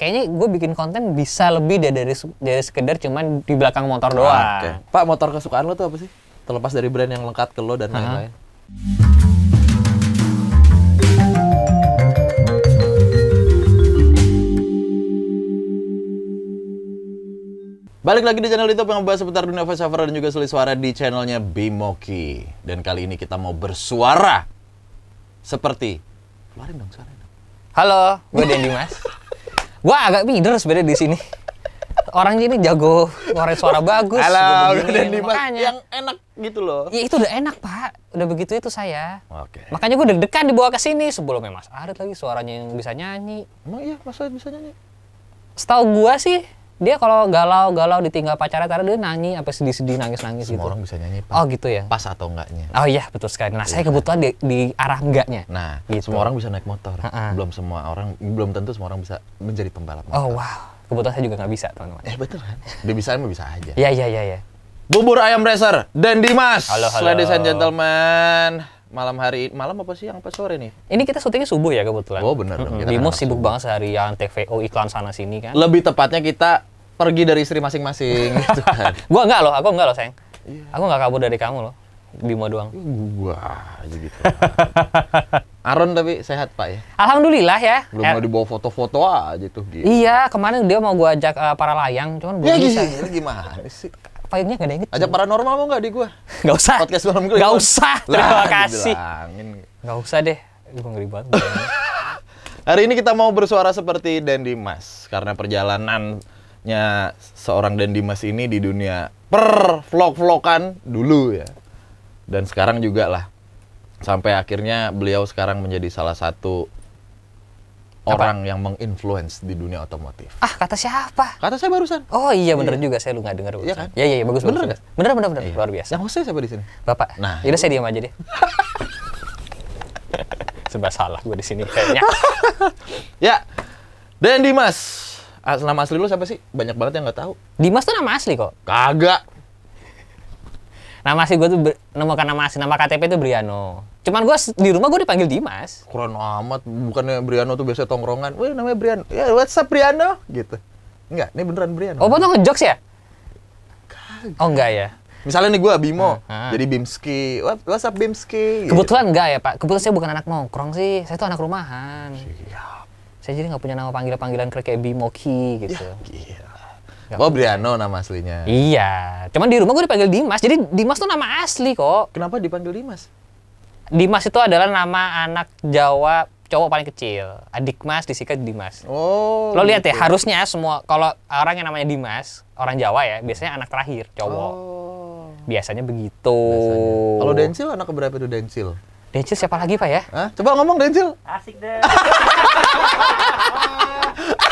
kayaknya gue bikin konten bisa lebih dari dari sekedar cuman di belakang motor doang. Ah, okay. Pak, motor kesukaan lo tuh apa sih? Terlepas dari brand yang lengkap ke lo dan lain-lain. Uh -huh. Balik lagi di channel YouTube yang membahas seputar dunia voiceover dan juga selisih suara di channelnya Bimoki. Dan kali ini kita mau bersuara seperti... Keluarin dong suara. Halo, gue Dendi Mas. Wah agak minder sebenarnya di sini. Orang ini jago ngorek suara bagus. Halo, udah Makanya yang enak gitu loh. Iya itu udah enak pak, udah begitu itu saya. Oke. Okay. Makanya gue deg-degan dibawa ke sini sebelumnya Mas Arit lagi suaranya yang bisa nyanyi. Emang iya Mas Arit bisa nyanyi? Setahu gue sih dia kalau galau-galau ditinggal pacarnya karena dia nangis, apa sedih-sedih nangis-nangis gitu. Semua orang bisa nyanyi Pak. Oh gitu ya. Pas atau enggaknya. Oh iya betul sekali. Nah, saya iya. kebetulan di, di arah enggaknya. Nah, gitu. semua orang bisa naik motor. Uh -uh. Belum semua orang belum tentu semua orang bisa menjadi pembalap oh, motor. Oh wow. Kebetulan saya juga nggak bisa, teman-teman. Eh betul kan? Dia bisa mah bisa aja. Iya iya iya iya. Bubur ayam racer dan Dimas. Halo, halo. Ladies and gentlemen malam hari malam apa sih yang apa sore nih? Ini kita syutingnya subuh ya kebetulan. Oh benar. Hmm. Bimo sibuk subuh. banget seharian TVO iklan sana sini kan. Lebih tepatnya kita pergi dari istri masing-masing. gitu kan. Gua enggak loh, aku enggak loh sayang. Yeah. Aku enggak kabur dari kamu loh. Bimo doang. Gua aja gitu. Aron tapi sehat pak ya? Alhamdulillah ya. Belum eh. mau dibawa foto-foto aja tuh. Gitu. Iya, kemarin dia mau gua ajak uh, para layang, cuman belum ya, bisa. gimana sih? vibe-nya gak ada yang kecil. Ajak paranormal mau gak di gue gak usah. Podcast malam gue. Gak usah. Terima gitu kasih. Gak usah deh. Gue ngeri banget. Hari ini kita mau bersuara seperti Dendi Mas karena perjalanannya seorang Dendi Mas ini di dunia per vlog-vlogan dulu ya. Dan sekarang juga lah. Sampai akhirnya beliau sekarang menjadi salah satu orang yang menginfluence di dunia otomotif. Ah, kata siapa? Kata saya barusan. Oh iya, bener iya. juga saya lu nggak dengar. Iya kan? Iya iya, iya bagus bener Bener bener bener, Iya. luar biasa. Yang hostnya siapa di sini? Bapak. Nah, ini iya. saya diam aja deh. Sebab salah gue di sini kayaknya. ya, dan Dimas. Nama asli lu siapa sih? Banyak banget yang nggak tahu. Dimas tuh nama asli kok. Kagak. Nama sih gue tuh nemukan nama asli, nama KTP itu Briano. Cuman gue di rumah gue dipanggil Dimas. Keren amat, bukannya Briano tuh biasa tongkrongan. Wih namanya Briano, ya yeah, WhatsApp Briano? Gitu. Enggak, ini beneran Briano. Oh, potong ngejokes ya? Kagak. Oh enggak ya? Misalnya nih gue Bimo, ah, ah. jadi Bimski, What, WhatsApp Bimski? Gitu. Kebetulan enggak ya Pak, kebetulan saya bukan anak nongkrong sih, saya tuh anak rumahan. Siap. Saya jadi nggak punya nama panggilan panggilan kayak Bimoki gitu. Ya, iya. Oh Briano nama aslinya. Iya, cuman di rumah gue dipanggil Dimas. Jadi Dimas tuh nama asli kok. Kenapa dipanggil Dimas? Dimas itu adalah nama anak Jawa cowok paling kecil. Adik Mas disikat Dimas. Oh. Lo lihat ya, gitu. harusnya semua kalau orang yang namanya Dimas, orang Jawa ya, biasanya anak terakhir cowok. Oh. Biasanya begitu. Kalau Densil anak berapa itu Densil? Densil siapa lagi, Pak ya? Hah? Coba ngomong Densil. Asik deh.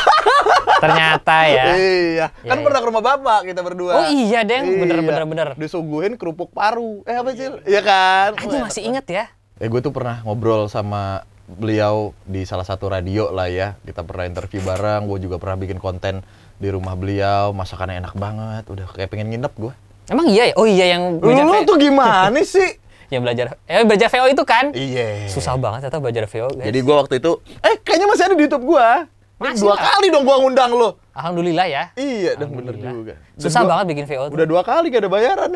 Ternyata ya. Iya. iya. Kan iya, pernah ke rumah bapak kita berdua. Oh iya, Deng. bener iya. Bener, bener, bener. Disuguhin kerupuk paru. Eh apa sih? Iya kan? Aku masih iya. inget ya. Eh ya, gue tuh pernah ngobrol sama beliau di salah satu radio lah ya. Kita pernah interview bareng, gue juga pernah bikin konten di rumah beliau. Masakannya enak banget, udah kayak pengen nginep gue. Emang iya ya? Oh iya yang belajar Lu tuh gimana sih? yang belajar eh belajar VO itu kan? Iya. Susah banget atau belajar VO guys. Jadi gua waktu itu eh kayaknya masih ada di YouTube gua. Masih dua gak? kali dong gua ngundang lo. Alhamdulillah ya. Iya, dan bener juga. Dan Susah banget bikin VO tuh. Udah dua kali gak ada bayaran.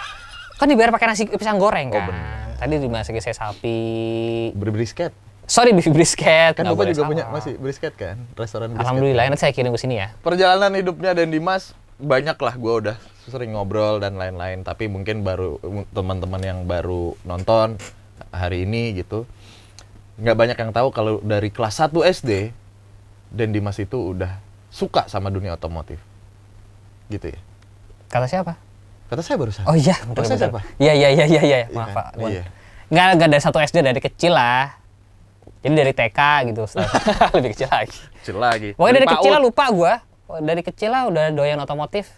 kan dibayar pakai nasi pisang goreng oh, kan. Oh, bener. Tadi dimasukin saya sapi. Beri brisket. Sorry, beri brisket. Kan Bapak juga sama. punya masih brisket kan? Restoran brisket. Alhamdulillah, kan? nanti saya kirim ke sini ya. Perjalanan hidupnya dan Dimas banyak lah gue udah sering ngobrol dan lain-lain tapi mungkin baru teman-teman yang baru nonton hari ini gitu nggak banyak yang tahu kalau dari kelas 1 SD dan Dimas itu udah suka sama dunia otomotif gitu ya kata siapa kata saya barusan oh iya betul, kata siapa iya iya iya iya ya. maaf kan? pak iya. nggak nggak dari satu SD dari kecil lah jadi dari TK gitu lebih kecil lagi kecil lagi pokoknya dari kecil lah lupa gue dari kecil lah udah doyan otomotif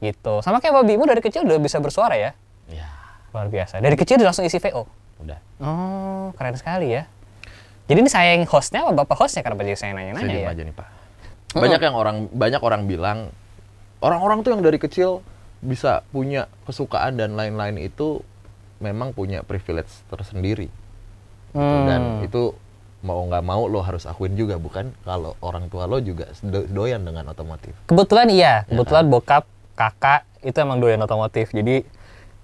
gitu sama kayak babimu dari kecil udah bisa bersuara ya Iya. luar biasa dari kecil udah langsung isi VO udah oh keren sekali ya jadi ini saya yang hostnya apa bapak hostnya karena banyak saya nanya-nanya saya ya? aja nih pak. Hmm. Banyak yang orang banyak orang bilang orang-orang tuh yang dari kecil bisa punya kesukaan dan lain-lain itu memang punya privilege tersendiri. Gitu. Hmm. Dan itu mau nggak mau lo harus akuin juga bukan kalau orang tua lo juga doyan dengan otomotif. Kebetulan iya, kebetulan ya kan? bokap kakak itu emang doyan otomotif. Jadi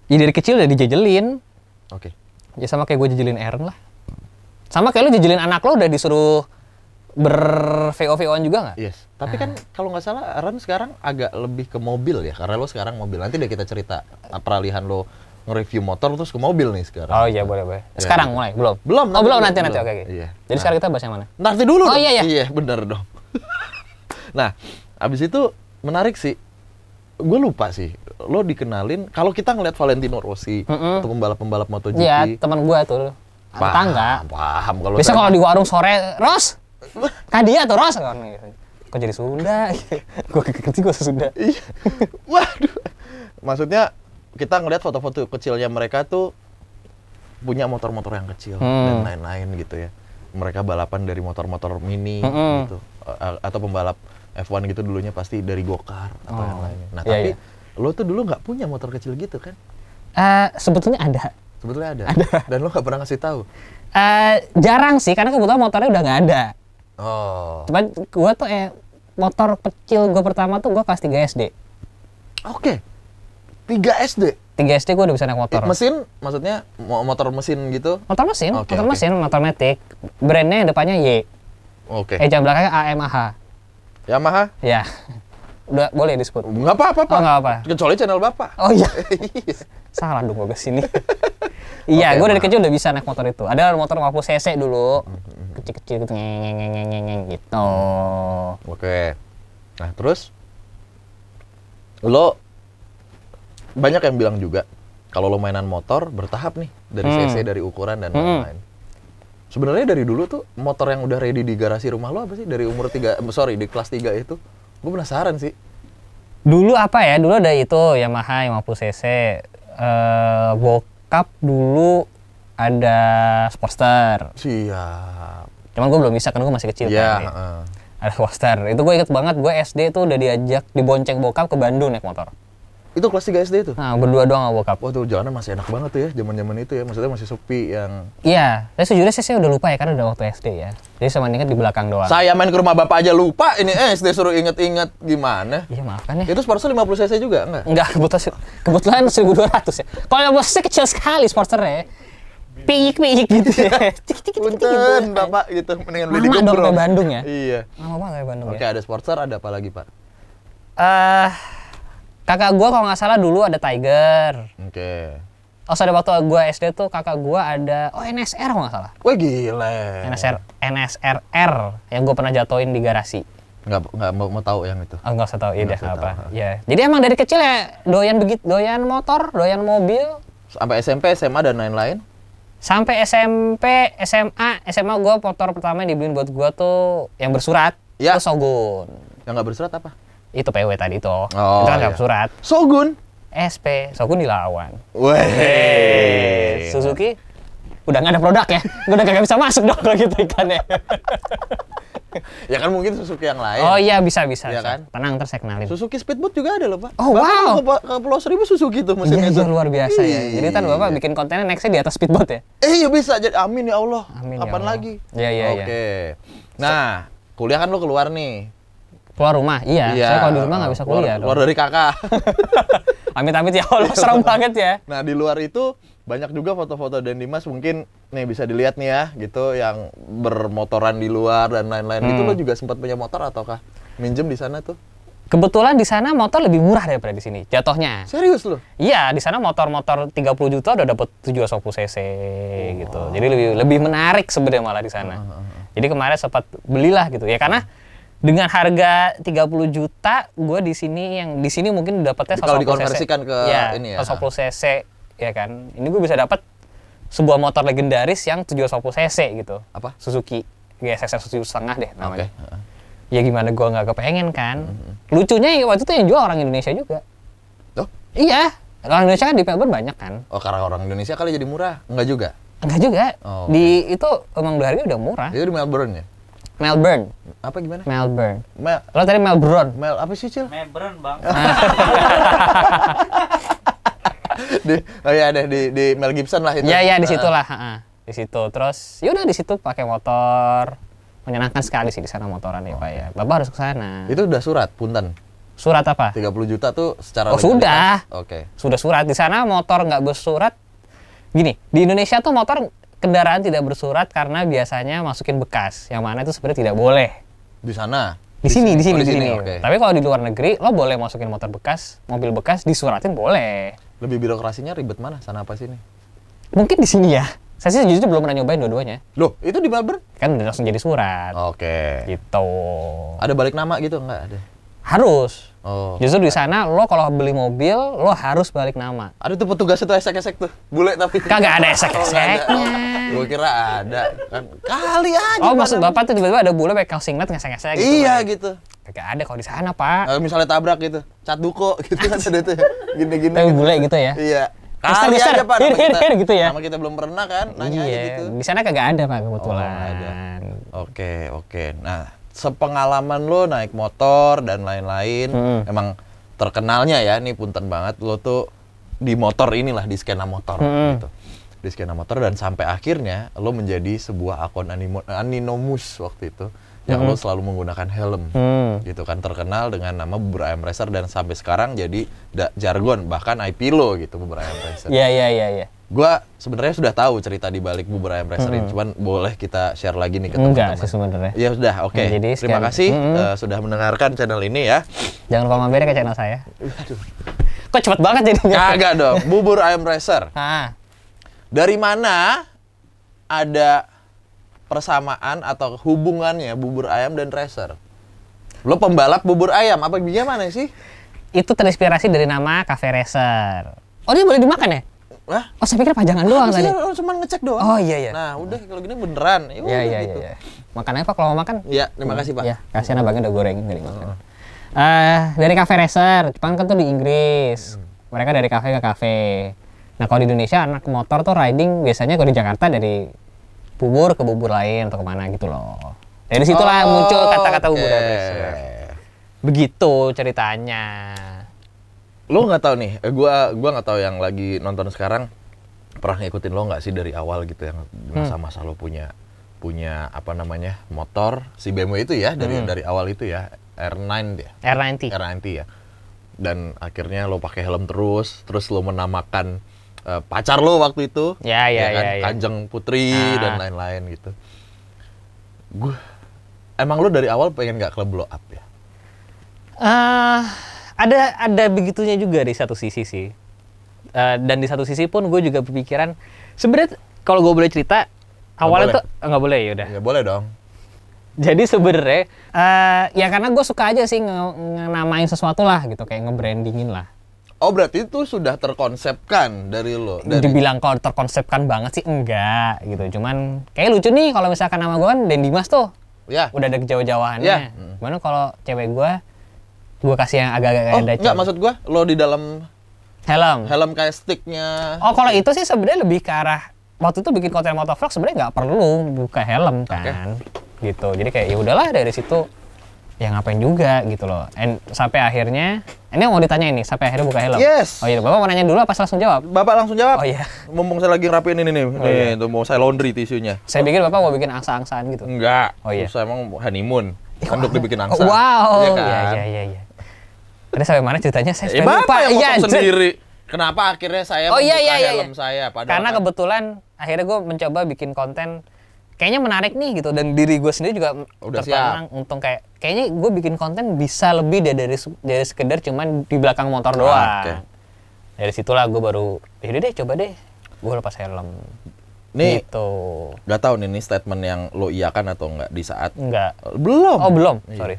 ya dari kecil udah dijajelin. Oke. Okay. Ya sama kayak gue jajelin Aaron lah. Sama kayak lu jejelin anak lo udah disuruh ber VO VO-an juga nggak? Yes. Tapi nah. kan kalau nggak salah Ren sekarang agak lebih ke mobil ya karena lo sekarang mobil. Nanti deh kita cerita uh, peralihan lo nge-review motor terus ke mobil nih sekarang. Oh iya boleh boleh. Eh, sekarang ya, mulai belum? Belum. Oh belum nanti nanti oke oke. Iya. Jadi nah. sekarang kita bahas yang mana? Nanti dulu. Oh dong. iya iya. Iya benar dong. nah abis itu menarik sih. Gue lupa sih. Lo dikenalin kalau kita ngeliat Valentino Rossi mm -mm. atau pembalap-pembalap MotoGP. Iya teman gue tuh Paham, enggak? Paham kalau. Biasa kalau di warung sore, Ros. Kan dia atau Ros kan Kok jadi Sunda? gue kecil gue Sunda. Iya. Waduh. Maksudnya kita ngelihat foto-foto kecilnya mereka tuh punya motor-motor yang kecil hmm. dan lain-lain gitu ya. Mereka balapan dari motor-motor mini -hmm. gitu atau pembalap F1 gitu dulunya pasti dari gokar atau oh. yang lainnya. Nah, yeah, tapi yeah. lo tuh dulu nggak punya motor kecil gitu kan? Uh, sebetulnya ada. Sebetulnya ada. ada. Dan lo gak pernah ngasih tahu? Uh, jarang sih, karena kebetulan motornya udah nggak ada. Oh. Cuman gue tuh eh motor kecil gue pertama tuh gue kelas 3 SD. Oke. Okay. 3 SD. 3 SD gue udah bisa naik eh, motor. Mesin maksudnya motor mesin gitu? Motor mesin, okay, motor okay. mesin, motor metik. Brandnya depannya Y. Oke. Okay. Eh jam belakangnya AMAH. Yamaha? Ya. Udah boleh disebut. Enggak apa-apa, Pak. Oh, enggak apa. Kecuali channel Bapak. Oh iya. iya. Salah dong gue kesini. Iya, okay, gue dari nah. kecil udah bisa naik motor itu. Ada motor 50 cc dulu, kecil-kecil gitu, gitu. Oke. Okay. Nah terus, lo banyak yang bilang juga kalau lo mainan motor bertahap nih dari hmm. cc, dari ukuran dan hmm. lain-lain. Hmm. Sebenarnya dari dulu tuh motor yang udah ready di garasi rumah lo apa sih dari umur tiga, sorry di kelas 3 itu? Gue penasaran sih. Dulu apa ya? Dulu ada itu Yamaha 50 cc, uh, Cup dulu ada Sportster. Siap. Cuman gue belum bisa kan gue masih kecil. Yeah, kan, ya. uh. Ada Sportster. Itu gue inget banget gue SD itu udah diajak dibonceng bokap ke Bandung naik motor. Itu kelas 3 SD itu? Nah, berdua doang sama bokap. Wah, tuh jalanan masih enak banget tuh ya, zaman-zaman itu ya. Maksudnya masih sepi yang... Iya, saya sejujurnya sih saya udah lupa ya, karena udah waktu SD ya. Jadi sama ingat di belakang doang. Saya main ke rumah bapak aja lupa, ini eh, SD suruh inget-inget gimana. Iya, maafkan ya. Itu sponsor 50 cc juga, enggak? Enggak, kebetulan, kebetulan 1200 ya. Kalau yang bosnya kecil sekali sponsornya piik piik gitu ya. cik gitu. bapak gitu mendingan beli di Bandung. ya. Iya. Mama banget Bandung ya? Oke ada sponsor ada apa lagi pak? Eh uh, Kakak gue kalau nggak salah dulu ada Tiger. Oke. Okay. Oh, ada waktu gue SD tuh kakak gue ada oh NSR nggak salah. Wah gila. NSR NSRR yang gue pernah jatuhin di garasi. Nggak nggak mau, mau tahu yang itu. Oh, nggak usah tahu, iya apa. Ya. Jadi emang dari kecil ya doyan begitu, doyan motor, doyan mobil. Sampai SMP, SMA dan lain-lain. Sampai SMP, SMA, SMA gue motor pertama yang dibeliin buat gue tuh yang bersurat. Ya. Itu Sogun. Yang nggak bersurat apa? itu PW tadi tuh. Oh, itu kan iya. surat. Sogun. SP, Sogun dilawan. Weh. Suzuki udah nggak ada produk ya, udah kagak bisa masuk dong kalau gitu ikannya. ya kan mungkin Suzuki yang lain. Oh iya bisa bisa. Ya kan? Tenang kenalin. Suzuki Speedboat juga ada loh pak. Oh bapak wow. Ke, ke Pulau Seribu Suzuki tuh mesinnya. Iya, iya luar biasa ya. Jadi iya. kan bapak Iyi. bikin kontennya nextnya di atas Speedboat ya. Eh iya bisa. Jadi amin ya Allah. Amin ya Kapan ya Allah. lagi? Iya iya. iya. Oke. Okay. Nah kuliah kan lo keluar nih keluar rumah iya, iya. saya kalau di rumah nggak bisa keluar, kuliah keluar, keluar dari kakak amit-amit ya Allah serem iya. banget ya nah di luar itu banyak juga foto-foto Dan Dimas mungkin nih bisa dilihat nih ya gitu yang bermotoran di luar dan lain-lain hmm. itu lo hmm. juga sempat punya motor ataukah minjem di sana tuh Kebetulan di sana motor lebih murah daripada di sini. Jatuhnya. Serius lu? Iya, di sana motor-motor 30 juta udah dapat 750 cc gitu. Jadi lebih lebih menarik sebenarnya malah di sana. Jadi kemarin sempat belilah gitu. Ya karena dengan harga 30 juta gue di sini yang di sini mungkin dapatnya kalau dikonversikan ke ya, ini ya 110 cc ya kan ini gue bisa dapat sebuah motor legendaris yang tujuh 710 cc gitu apa Suzuki GSXR ya, tujuh setengah deh namanya okay. ya gimana gue nggak kepengen kan mm-hmm. lucunya ya, waktu itu yang jual orang Indonesia juga Oh? iya orang Indonesia kan di Melbourne banyak kan oh karena orang Indonesia kali jadi murah nggak juga Enggak juga. Oh, okay. Di itu emang hari udah murah. Itu di Melbourne ya? Melbourne. Apa gimana? Melbourne. Mel Lo tadi Melbourne. Mel apa sih, Cil? Melbourne, Bang. Ah. di, oh iya deh di, di Mel Gibson lah itu. Iya, iya di situlah, lah. Uh, di situ. Terus yaudah di situ pakai motor. Menyenangkan sekali sih di sana motoran ya, Pak ya. Oh. Bapak harus ke sana. Itu udah surat punten. Surat apa? 30 juta tuh secara Oh, sudah. Ya? Oke. Okay. Sudah surat di sana motor nggak bersurat. Gini, di Indonesia tuh motor kendaraan tidak bersurat karena biasanya masukin bekas, yang mana itu sebenarnya tidak boleh. Di sana? Di, di sini, sini, di sini, oh, di sini. sini. Okay. Tapi kalau di luar negeri, lo boleh masukin motor bekas, mobil bekas, disuratin boleh. Lebih birokrasinya ribet mana? Sana apa sini? Mungkin di sini ya. Saya sih jujur belum pernah nyobain dua-duanya. Loh, itu di Melbourne? Kan udah langsung jadi surat. Oke. Okay. Gitu. Ada balik nama gitu nggak ada? Harus. Oh. Justru di sana lo kalau beli mobil lo harus balik nama. ada tuh petugas itu esek-esek tuh, bule tapi. Kagak ada oh, esek-eseknya. Oh, Gue kira ada. Kan kali aja. Oh maksud bapak tuh tiba-tiba ada bule pakai singlet nggak esek gitu. Iya kan? gitu. Kagak ada kalau di sana pak. Nah, misalnya tabrak gitu, cat duko gitu kan ada tuh, gini-gini. Tapi gitu. bule gitu ya. Iya. Kali Mister, aja pak, nama iya, kita, hir, hir, gitu ya. Nama kita belum pernah kan, nanya iya. gitu. Di sana kagak ada pak kebetulan. Oh, Oke, oke. Nah, sepengalaman lo naik motor dan lain-lain hmm. emang terkenalnya ya nih punten banget lo tuh di motor inilah di skena motor hmm. gitu di skena motor dan sampai akhirnya lo menjadi sebuah akun animo, aninomus waktu itu yang hmm. lo selalu menggunakan helm hmm. gitu kan terkenal dengan nama Brian Racer dan sampai sekarang jadi jargon bahkan IP lo gitu Brian Racer. Iya iya iya iya. Gua sebenarnya sudah tahu cerita di balik bubur ayam racer ini, hmm. cuman boleh kita share lagi nih ke teman-teman. Ya? sebenarnya. Ya sudah, oke. Okay. Jadi, Terima kasih hmm. uh, sudah mendengarkan channel ini ya. Jangan lupa mampir ke channel saya. Aduh. Kok cepet banget jadinya? Kagak dong, bubur ayam racer. Ah. Dari mana ada persamaan atau hubungannya bubur ayam dan racer? Lo pembalap bubur ayam, apa gimana sih? Itu terinspirasi dari nama Cafe Racer. Oh, dia boleh dimakan ya? Wah, Oh, saya pikir pajangan ah, doang tadi. Oh, cuma ngecek doang. Oh iya iya. Nah, udah kalau gini beneran. Ya, iya iya gitu. iya. Makanannya Pak kalau mau makan? Iya, terima kasih Pak. Iya, kasihan hmm. abangnya udah goreng dari makan. Eh Uh, dari kafe racer, Jepang kan tuh di Inggris. Hmm. Mereka dari kafe ke kafe. Nah, kalau di Indonesia anak motor tuh riding biasanya kalau di Jakarta dari bubur ke bubur lain atau kemana gitu loh. Dari situlah oh, muncul kata-kata bubur okay. Racer. Begitu ceritanya lo nggak tahu nih eh, gue gua nggak tahu yang lagi nonton sekarang pernah ngikutin lo nggak sih dari awal gitu yang hmm. masa-masa lo punya punya apa namanya motor si BMW itu ya dari hmm. dari awal itu ya R9 dia R90 R90 ya dan akhirnya lo pakai helm terus terus lo menamakan uh, pacar lo waktu itu ya ya ya, kan? ya, ya. Kanjeng Putri nah. dan ah. lain-lain gitu gue emang lo dari awal pengen nggak klub blow up ya ah uh ada ada begitunya juga di satu sisi sih uh, dan di satu sisi pun gue juga berpikiran sebenarnya kalau gue boleh cerita gak awalnya boleh. tuh nggak oh, boleh ya udah nggak boleh dong jadi sebenarnya uh, ya karena gue suka aja sih nge nge sesuatu lah gitu kayak nge-brandingin lah Oh berarti itu sudah terkonsepkan dari lo? Dari... Dibilang kalau terkonsepkan banget sih enggak gitu. Cuman kayak lucu nih kalau misalkan nama gue kan Dendi tuh. Ya. Udah ada kejauh-jauhannya. Ya. Hmm. Mana kalau cewek gue gue kasih yang agak-agak oh, ada enggak, maksud gue lo di dalam helm helm kayak sticknya oh kalau itu sih sebenarnya lebih ke arah waktu itu bikin konten motovlog sebenarnya nggak perlu buka helm kan okay. gitu jadi kayak ya udahlah dari situ ya ngapain juga gitu loh And, sampai akhirnya ini mau ditanya ini sampai akhirnya buka helm yes oh iya bapak mau nanya dulu apa langsung jawab bapak langsung jawab oh iya mumpung saya lagi rapiin ini nih oh, nih iya. mau saya laundry tisunya saya pikir bapak mau bikin angsa-angsaan gitu enggak oh iya saya emang honeymoon kan dibikin angsa wow iya, iya kan? iya iya iya karena sampai mana ceritanya saya ya, lupa. Iya, sendiri. Kenapa akhirnya saya oh, iya, iya, iya, helm iya. saya? Padahal Karena kan kebetulan akhirnya gue mencoba bikin konten kayaknya menarik nih gitu dan diri gue sendiri juga Udah tertanam siap. untung kayak kayaknya gue bikin konten bisa lebih deh dari dari sekedar cuman di belakang motor doang. okay. Dari situlah gue baru jadi ya deh coba deh gue lepas helm. Nih, gitu. gak tau nih ini statement yang lo iakan atau enggak di saat? Enggak. Belum. Oh belum, iya. sorry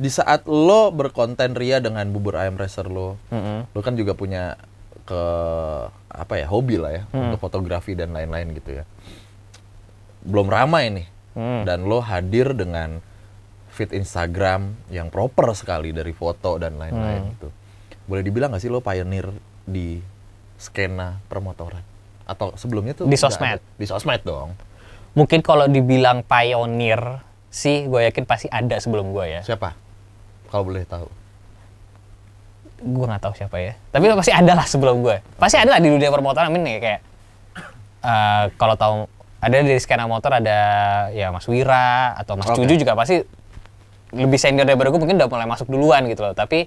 di saat lo berkonten ria dengan bubur ayam racer lo, mm-hmm. lo kan juga punya ke apa ya hobi lah ya mm-hmm. untuk fotografi dan lain-lain gitu ya. Belum ramai nih mm. dan lo hadir dengan fit Instagram yang proper sekali dari foto dan lain-lain mm. gitu. Boleh dibilang gak sih lo pioneer di skena permotoran atau sebelumnya tuh di sosmed? Di sosmed dong. Mungkin kalau dibilang pioneer sih gue yakin pasti ada sebelum gue ya. Siapa? kalau boleh tahu? Gue nggak tahu siapa ya. Tapi pasti ada lah sebelum gue. Pasti ada lah di dunia permotoran. Amin ya kayak uh, kalau tahu ada dari skena motor ada ya Mas Wira atau Mas okay. Cuju juga pasti lebih senior daripada gue mungkin udah mulai masuk duluan gitu loh. Tapi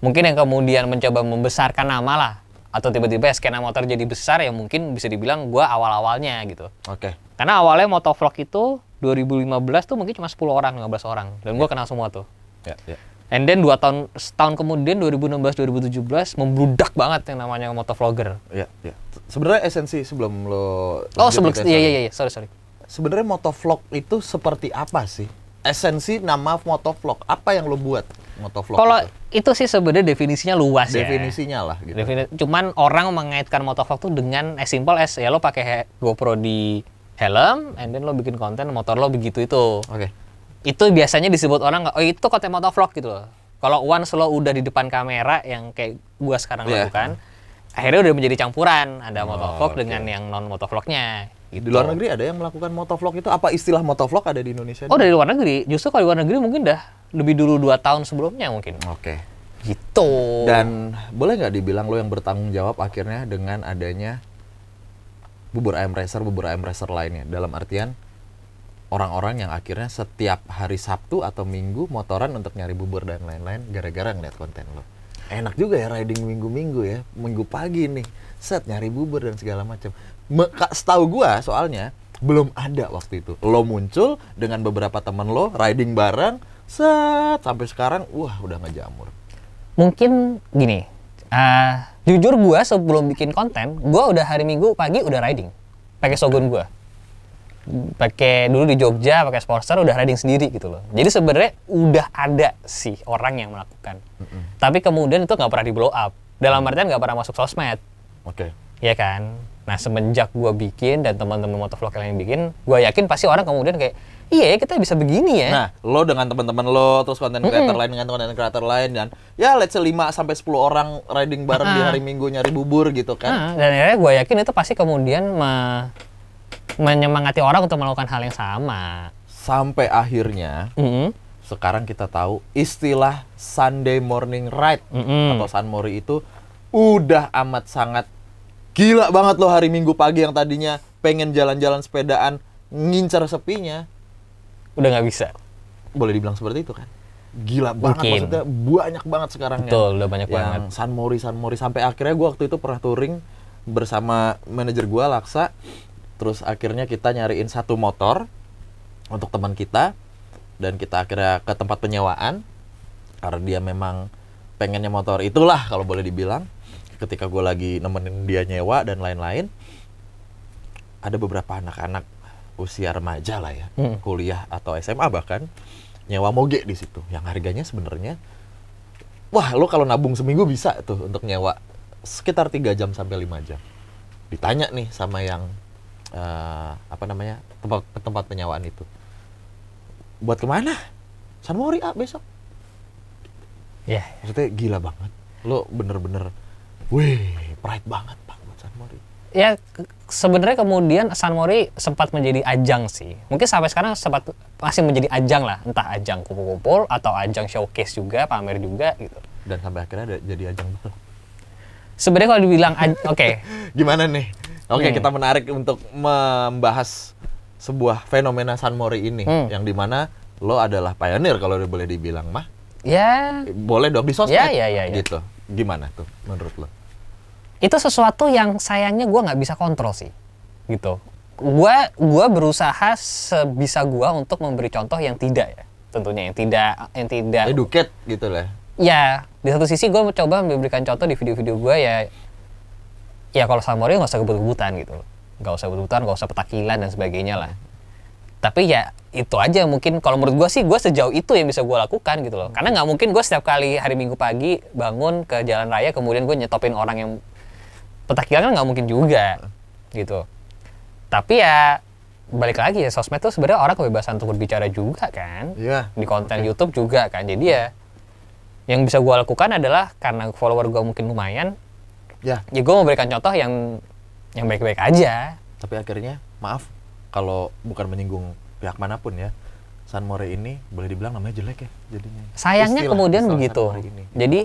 mungkin yang kemudian mencoba membesarkan nama lah atau tiba-tiba ya skena motor jadi besar ya mungkin bisa dibilang gue awal-awalnya gitu. Oke. Okay. Karena awalnya motovlog itu 2015 tuh mungkin cuma 10 orang, 15 orang dan gue yeah. kenal semua tuh. yeah, Yeah. And then dua tahun setahun kemudian 2016 2017 membludak banget yang namanya motovlogger. Iya, iya. Sebenarnya esensi sebelum lo Oh, sebelum iya iya iya, sorry sorry. Sebenarnya motovlog itu seperti apa sih? Esensi nama motovlog, apa yang lo buat motovlog? Kalau itu? itu sih sebenarnya definisinya luas definisinya ya. Definisinya lah gitu. cuman orang mengaitkan motovlog tuh dengan as simple as ya lo pakai GoPro di helm and then lo bikin konten motor lo begitu itu. Oke. Okay itu biasanya disebut orang oh itu kota motovlog gitu loh kalau one solo udah di depan kamera yang kayak gua sekarang yeah. lakukan akhirnya udah menjadi campuran ada oh, motovlog okay. dengan yang non motovlognya gitu. di luar gitu. negeri ada yang melakukan motovlog itu apa istilah motovlog ada di Indonesia oh dari luar negeri justru kalau di luar negeri mungkin dah lebih dulu dua tahun sebelumnya mungkin oke okay. gitu dan boleh nggak dibilang lo yang bertanggung jawab akhirnya dengan adanya bubur ayam racer bubur ayam racer lainnya dalam artian orang-orang yang akhirnya setiap hari Sabtu atau Minggu motoran untuk nyari bubur dan lain-lain gara-gara ngeliat konten lo. Enak juga ya riding minggu-minggu ya, minggu pagi nih, set nyari bubur dan segala macam. Setahu gua soalnya belum ada waktu itu. Lo muncul dengan beberapa temen lo riding bareng, set sampai sekarang, wah udah ngejamur. Mungkin gini, uh, jujur gua sebelum bikin konten, gua udah hari Minggu pagi udah riding pakai Shogun gua pakai dulu di Jogja pakai sponsor udah riding sendiri gitu loh. Jadi sebenarnya udah ada sih orang yang melakukan. Mm -hmm. Tapi kemudian itu nggak pernah di blow up. Dalam artian nggak pernah masuk sosmed. Oke. Okay. Iya kan? Nah, semenjak gue bikin dan teman-teman motovlog yang bikin, gue yakin pasti orang kemudian kayak iya ya, kita bisa begini ya. Nah, lo dengan teman-teman lo terus konten creator mm -hmm. lain dengan konten creator lain dan ya let's say 5 sampai sepuluh orang riding bareng uh -huh. di ah. hari Minggu nyari bubur gitu kan. Uh ah, -huh. Dan akhirnya gue yakin itu pasti kemudian menyemangati orang untuk melakukan hal yang sama. Sampai akhirnya mm -hmm. sekarang kita tahu istilah Sunday morning ride mm -hmm. atau Mori itu udah amat sangat gila banget loh hari Minggu pagi yang tadinya pengen jalan-jalan sepedaan ngincer sepinya udah nggak bisa boleh dibilang seperti itu kan gila banget Mungkin. maksudnya banyak banget sekarang betul ya, udah banyak yang banget San Mori San Mori sampai akhirnya gue waktu itu pernah touring bersama manajer gue Laksa terus akhirnya kita nyariin satu motor untuk teman kita dan kita akhirnya ke tempat penyewaan karena dia memang pengennya motor itulah kalau boleh dibilang ketika gue lagi nemenin dia nyewa dan lain-lain ada beberapa anak-anak usia remaja lah ya hmm. kuliah atau SMA bahkan nyewa moge di situ yang harganya sebenarnya wah lo kalau nabung seminggu bisa tuh untuk nyewa sekitar 3 jam sampai 5 jam ditanya nih sama yang uh, apa namanya tempat tempat penyewaan itu buat kemana San Mori ah besok ya yeah. maksudnya gila banget lo bener-bener wih pride banget pak buat San Mori ya sebenarnya kemudian San Mori sempat menjadi ajang sih mungkin sampai sekarang sempat masih menjadi ajang lah entah ajang kumpul-kumpul atau ajang showcase juga pamer juga gitu dan sampai akhirnya ada, jadi ajang balap sebenarnya kalau dibilang oke okay. gimana nih Oke, okay, hmm. kita menarik untuk membahas sebuah fenomena San Mori ini hmm. yang dimana lo adalah pioneer kalau boleh dibilang mah. Ya. Boleh dong di sosmed. Ya, ya, ya, ya. Gitu. Gimana tuh menurut lo? Itu sesuatu yang sayangnya gue nggak bisa kontrol sih, gitu. Gue gua berusaha sebisa gue untuk memberi contoh yang tidak ya, tentunya yang tidak yang tidak. Educate gitu lah. Ya, ya di satu sisi gue mencoba memberikan contoh di video-video gue ya ya kalau sama Mourinho nggak usah kebut-kebutan gitu nggak usah kebut-kebutan nggak usah petakilan dan sebagainya lah tapi ya itu aja mungkin kalau menurut gue sih gue sejauh itu yang bisa gue lakukan gitu loh karena nggak mungkin gue setiap kali hari minggu pagi bangun ke jalan raya kemudian gue nyetopin orang yang petakilan kan nggak mungkin juga gitu tapi ya balik lagi ya sosmed tuh sebenarnya orang kebebasan untuk berbicara juga kan iya, di konten okay. YouTube juga kan jadi ya yang bisa gue lakukan adalah karena follower gue mungkin lumayan Ya. Ya gue memberikan contoh yang yang baik-baik aja. Tapi akhirnya, maaf kalau bukan menyinggung pihak manapun ya. San More ini boleh dibilang namanya jelek ya jadinya. Sayangnya istilah, kemudian begitu. Ini. Jadi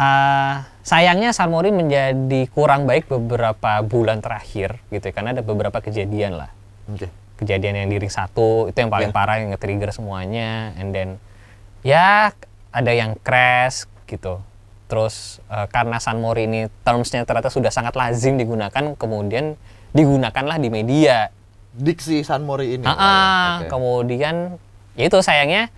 uh, sayangnya San Mori menjadi kurang baik beberapa bulan terakhir gitu ya karena ada beberapa kejadian lah. Okay. Kejadian yang di ring satu itu yang paling yeah. parah yang nge-trigger semuanya and then ya ada yang crash gitu terus uh, karena Mori ini termsnya ternyata sudah sangat lazim digunakan kemudian digunakanlah di media diksi Mori ini. Ah, okay. Oh, iya, kemudian ya itu sayangnya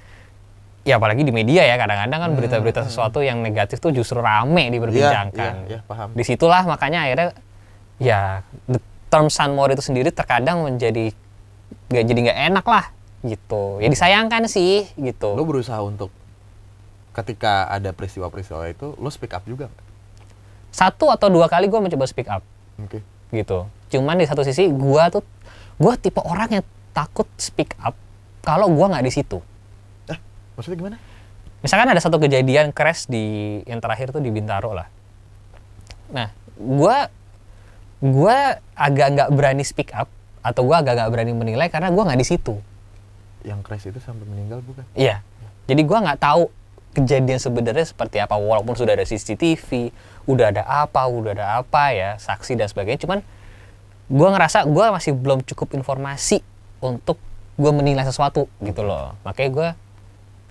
ya apalagi di media ya kadang-kadang kan berita-berita hmm. hmm sesuatu hmm. yang negatif tuh justru rame diperbincangkan. Ya, ya, ya, paham. Disitulah makanya akhirnya ya the term Mori itu sendiri terkadang menjadi gak jadi nggak enak lah gitu. Ya disayangkan sih gitu. Lo berusaha untuk ketika ada peristiwa-peristiwa itu lo speak up juga satu atau dua kali gue mencoba speak up okay. gitu cuman di satu sisi gue tuh gue tipe orang yang takut speak up kalau gue nggak di situ eh, maksudnya gimana misalkan ada satu kejadian crash di yang terakhir tuh di Bintaro lah nah gue gue agak nggak berani speak up atau gue agak nggak berani menilai karena gue nggak di situ yang crash itu sampai meninggal bukan iya jadi gue nggak tahu kejadian sebenarnya seperti apa walaupun sudah ada CCTV udah ada apa udah ada apa ya saksi dan sebagainya cuman gue ngerasa gue masih belum cukup informasi untuk gue menilai sesuatu gitu loh makanya gue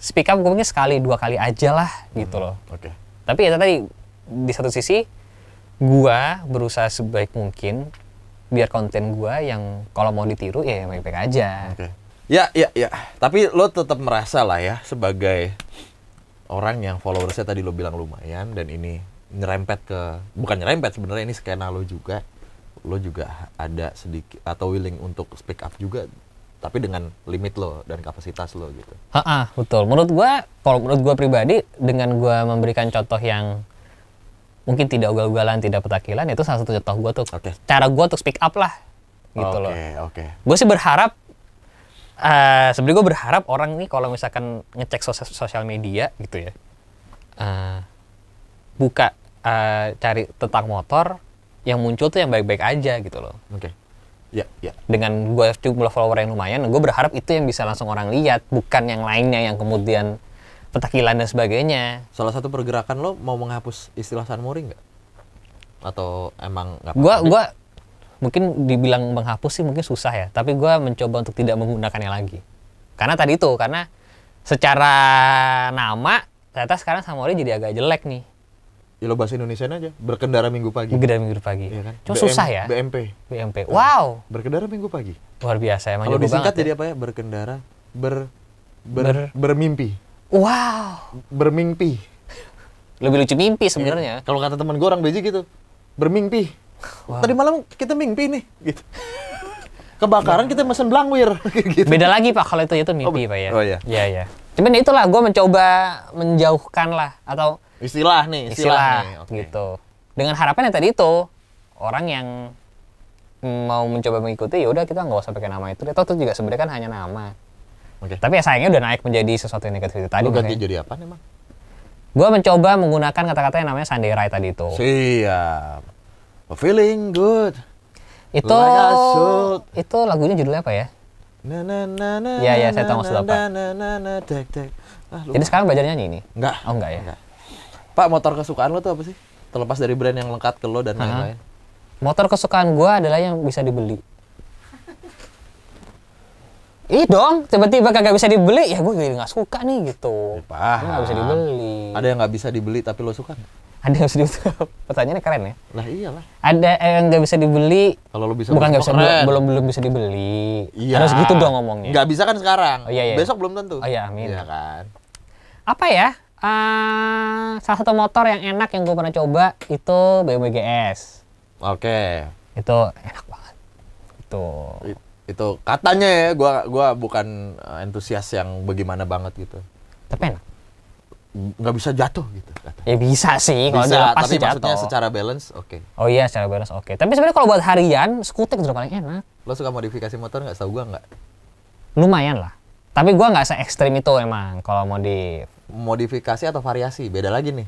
speak up gue sekali dua kali aja lah gitu loh hmm, oke okay. tapi ya tadi di satu sisi gue berusaha sebaik mungkin biar konten gue yang kalau mau ditiru ya baik-baik aja okay. ya ya ya tapi lo tetap merasa lah ya sebagai orang yang followersnya tadi lo bilang lumayan dan ini nyerempet ke bukan nyerempet sebenarnya ini skena lo juga lo juga ada sedikit atau willing untuk speak up juga tapi dengan limit lo dan kapasitas lo gitu. Ah betul. Menurut gua kalau menurut gua pribadi dengan gua memberikan contoh yang mungkin tidak ugal-ugalan, tidak petakilan itu salah satu contoh gua tuh. Okay. Cara gua untuk speak up lah gitu okay, loh. Oke, okay. oke. Gua sih berharap uh, sebenarnya gue berharap orang nih kalau misalkan ngecek sos sosial media gitu ya uh, buka uh, cari tentang motor yang muncul tuh yang baik-baik aja gitu loh oke okay. ya yeah, yeah. dengan gue jumlah follower yang lumayan gue berharap itu yang bisa langsung orang lihat bukan yang lainnya yang kemudian petakilan dan sebagainya salah satu pergerakan lo mau menghapus istilah sanmori nggak atau emang nggak gua gua mungkin dibilang menghapus sih mungkin susah ya tapi gue mencoba untuk tidak menggunakannya lagi karena tadi itu karena secara nama ternyata sekarang sama Samori jadi agak jelek nih ya lo bahasa Indonesia aja berkendara minggu pagi berkendara minggu pagi iya kan? cuma BM, susah ya BMP BMP iya. wow berkendara minggu pagi luar biasa emang kalau disingkat ya. jadi ya. apa ya berkendara ber ber, ber bermimpi wow bermimpi lebih lucu mimpi sebenarnya ya. kalau kata teman gue orang beji gitu bermimpi Wow. Tadi malam kita mimpi nih, gitu. Kebakaran kita mesin blangwir. gitu. Beda lagi pak kalau itu itu mimpi oh, pak ya. Oh iya. Iya ya Cuman itulah gue mencoba menjauhkan lah atau istilah nih istilah, istilah nih. Okay. gitu. Dengan harapan yang tadi itu orang yang mau mencoba mengikuti ya udah kita nggak usah pakai nama itu. Itu juga sebenarnya kan hanya nama. Okay. Tapi ya sayangnya udah naik menjadi sesuatu yang negatif itu tadi. Lu ganti ya. jadi apa emang? Gue mencoba menggunakan kata-kata yang namanya Sunday Ride tadi itu. Siap. Oh, feeling good. Itu like itu lagunya judulnya apa ya? Na na na na. Iya iya saya tahu maksud apa. Na na na tek tek. Ah, Jadi sekarang belajar nyanyi ini? Enggak. Oh enggak ya. Enggak. Pak motor kesukaan lo tuh apa sih? Terlepas dari brand yang lengkap ke lo dan lain-lain. Motor kesukaan gue adalah yang bisa dibeli. Iya dong, tiba-tiba kagak bisa dibeli, ya gue nggak suka nih gitu. Eh, paham. Gak bisa dibeli. Ada yang gak bisa dibeli tapi lo suka Ada yang bisa dibeli. Pertanyaannya keren ya. Lah iyalah. Ada yang nggak bisa dibeli. Kalau lo bisa. Bukan nggak bisa, belum, belum belum bisa dibeli. Iya. Harus gitu dong ngomongnya. Gak bisa kan sekarang. Oh, iya, iya. Besok belum tentu. Oh iya, amin. Iya kan. Apa ya? Uh, salah satu motor yang enak yang gue pernah coba itu BMW GS. Oke. Okay. Itu enak banget. Itu. Itu katanya ya, gua gua bukan eh, entusias yang bagaimana banget gitu. Tapi enak nggak bisa jatuh gitu katanya. Ya bisa sih kalau bisa, pasti tapi jatuh. maksudnya secara balance oke. Okay. Oh iya secara balance oke. Okay. Tapi sebenarnya kalau buat harian skutik itu paling enak. Lo suka modifikasi motor nggak? tau gua nggak? Lumayan lah. Tapi gua nggak se ekstrim itu emang kalau modif. Modifikasi atau variasi beda lagi nih.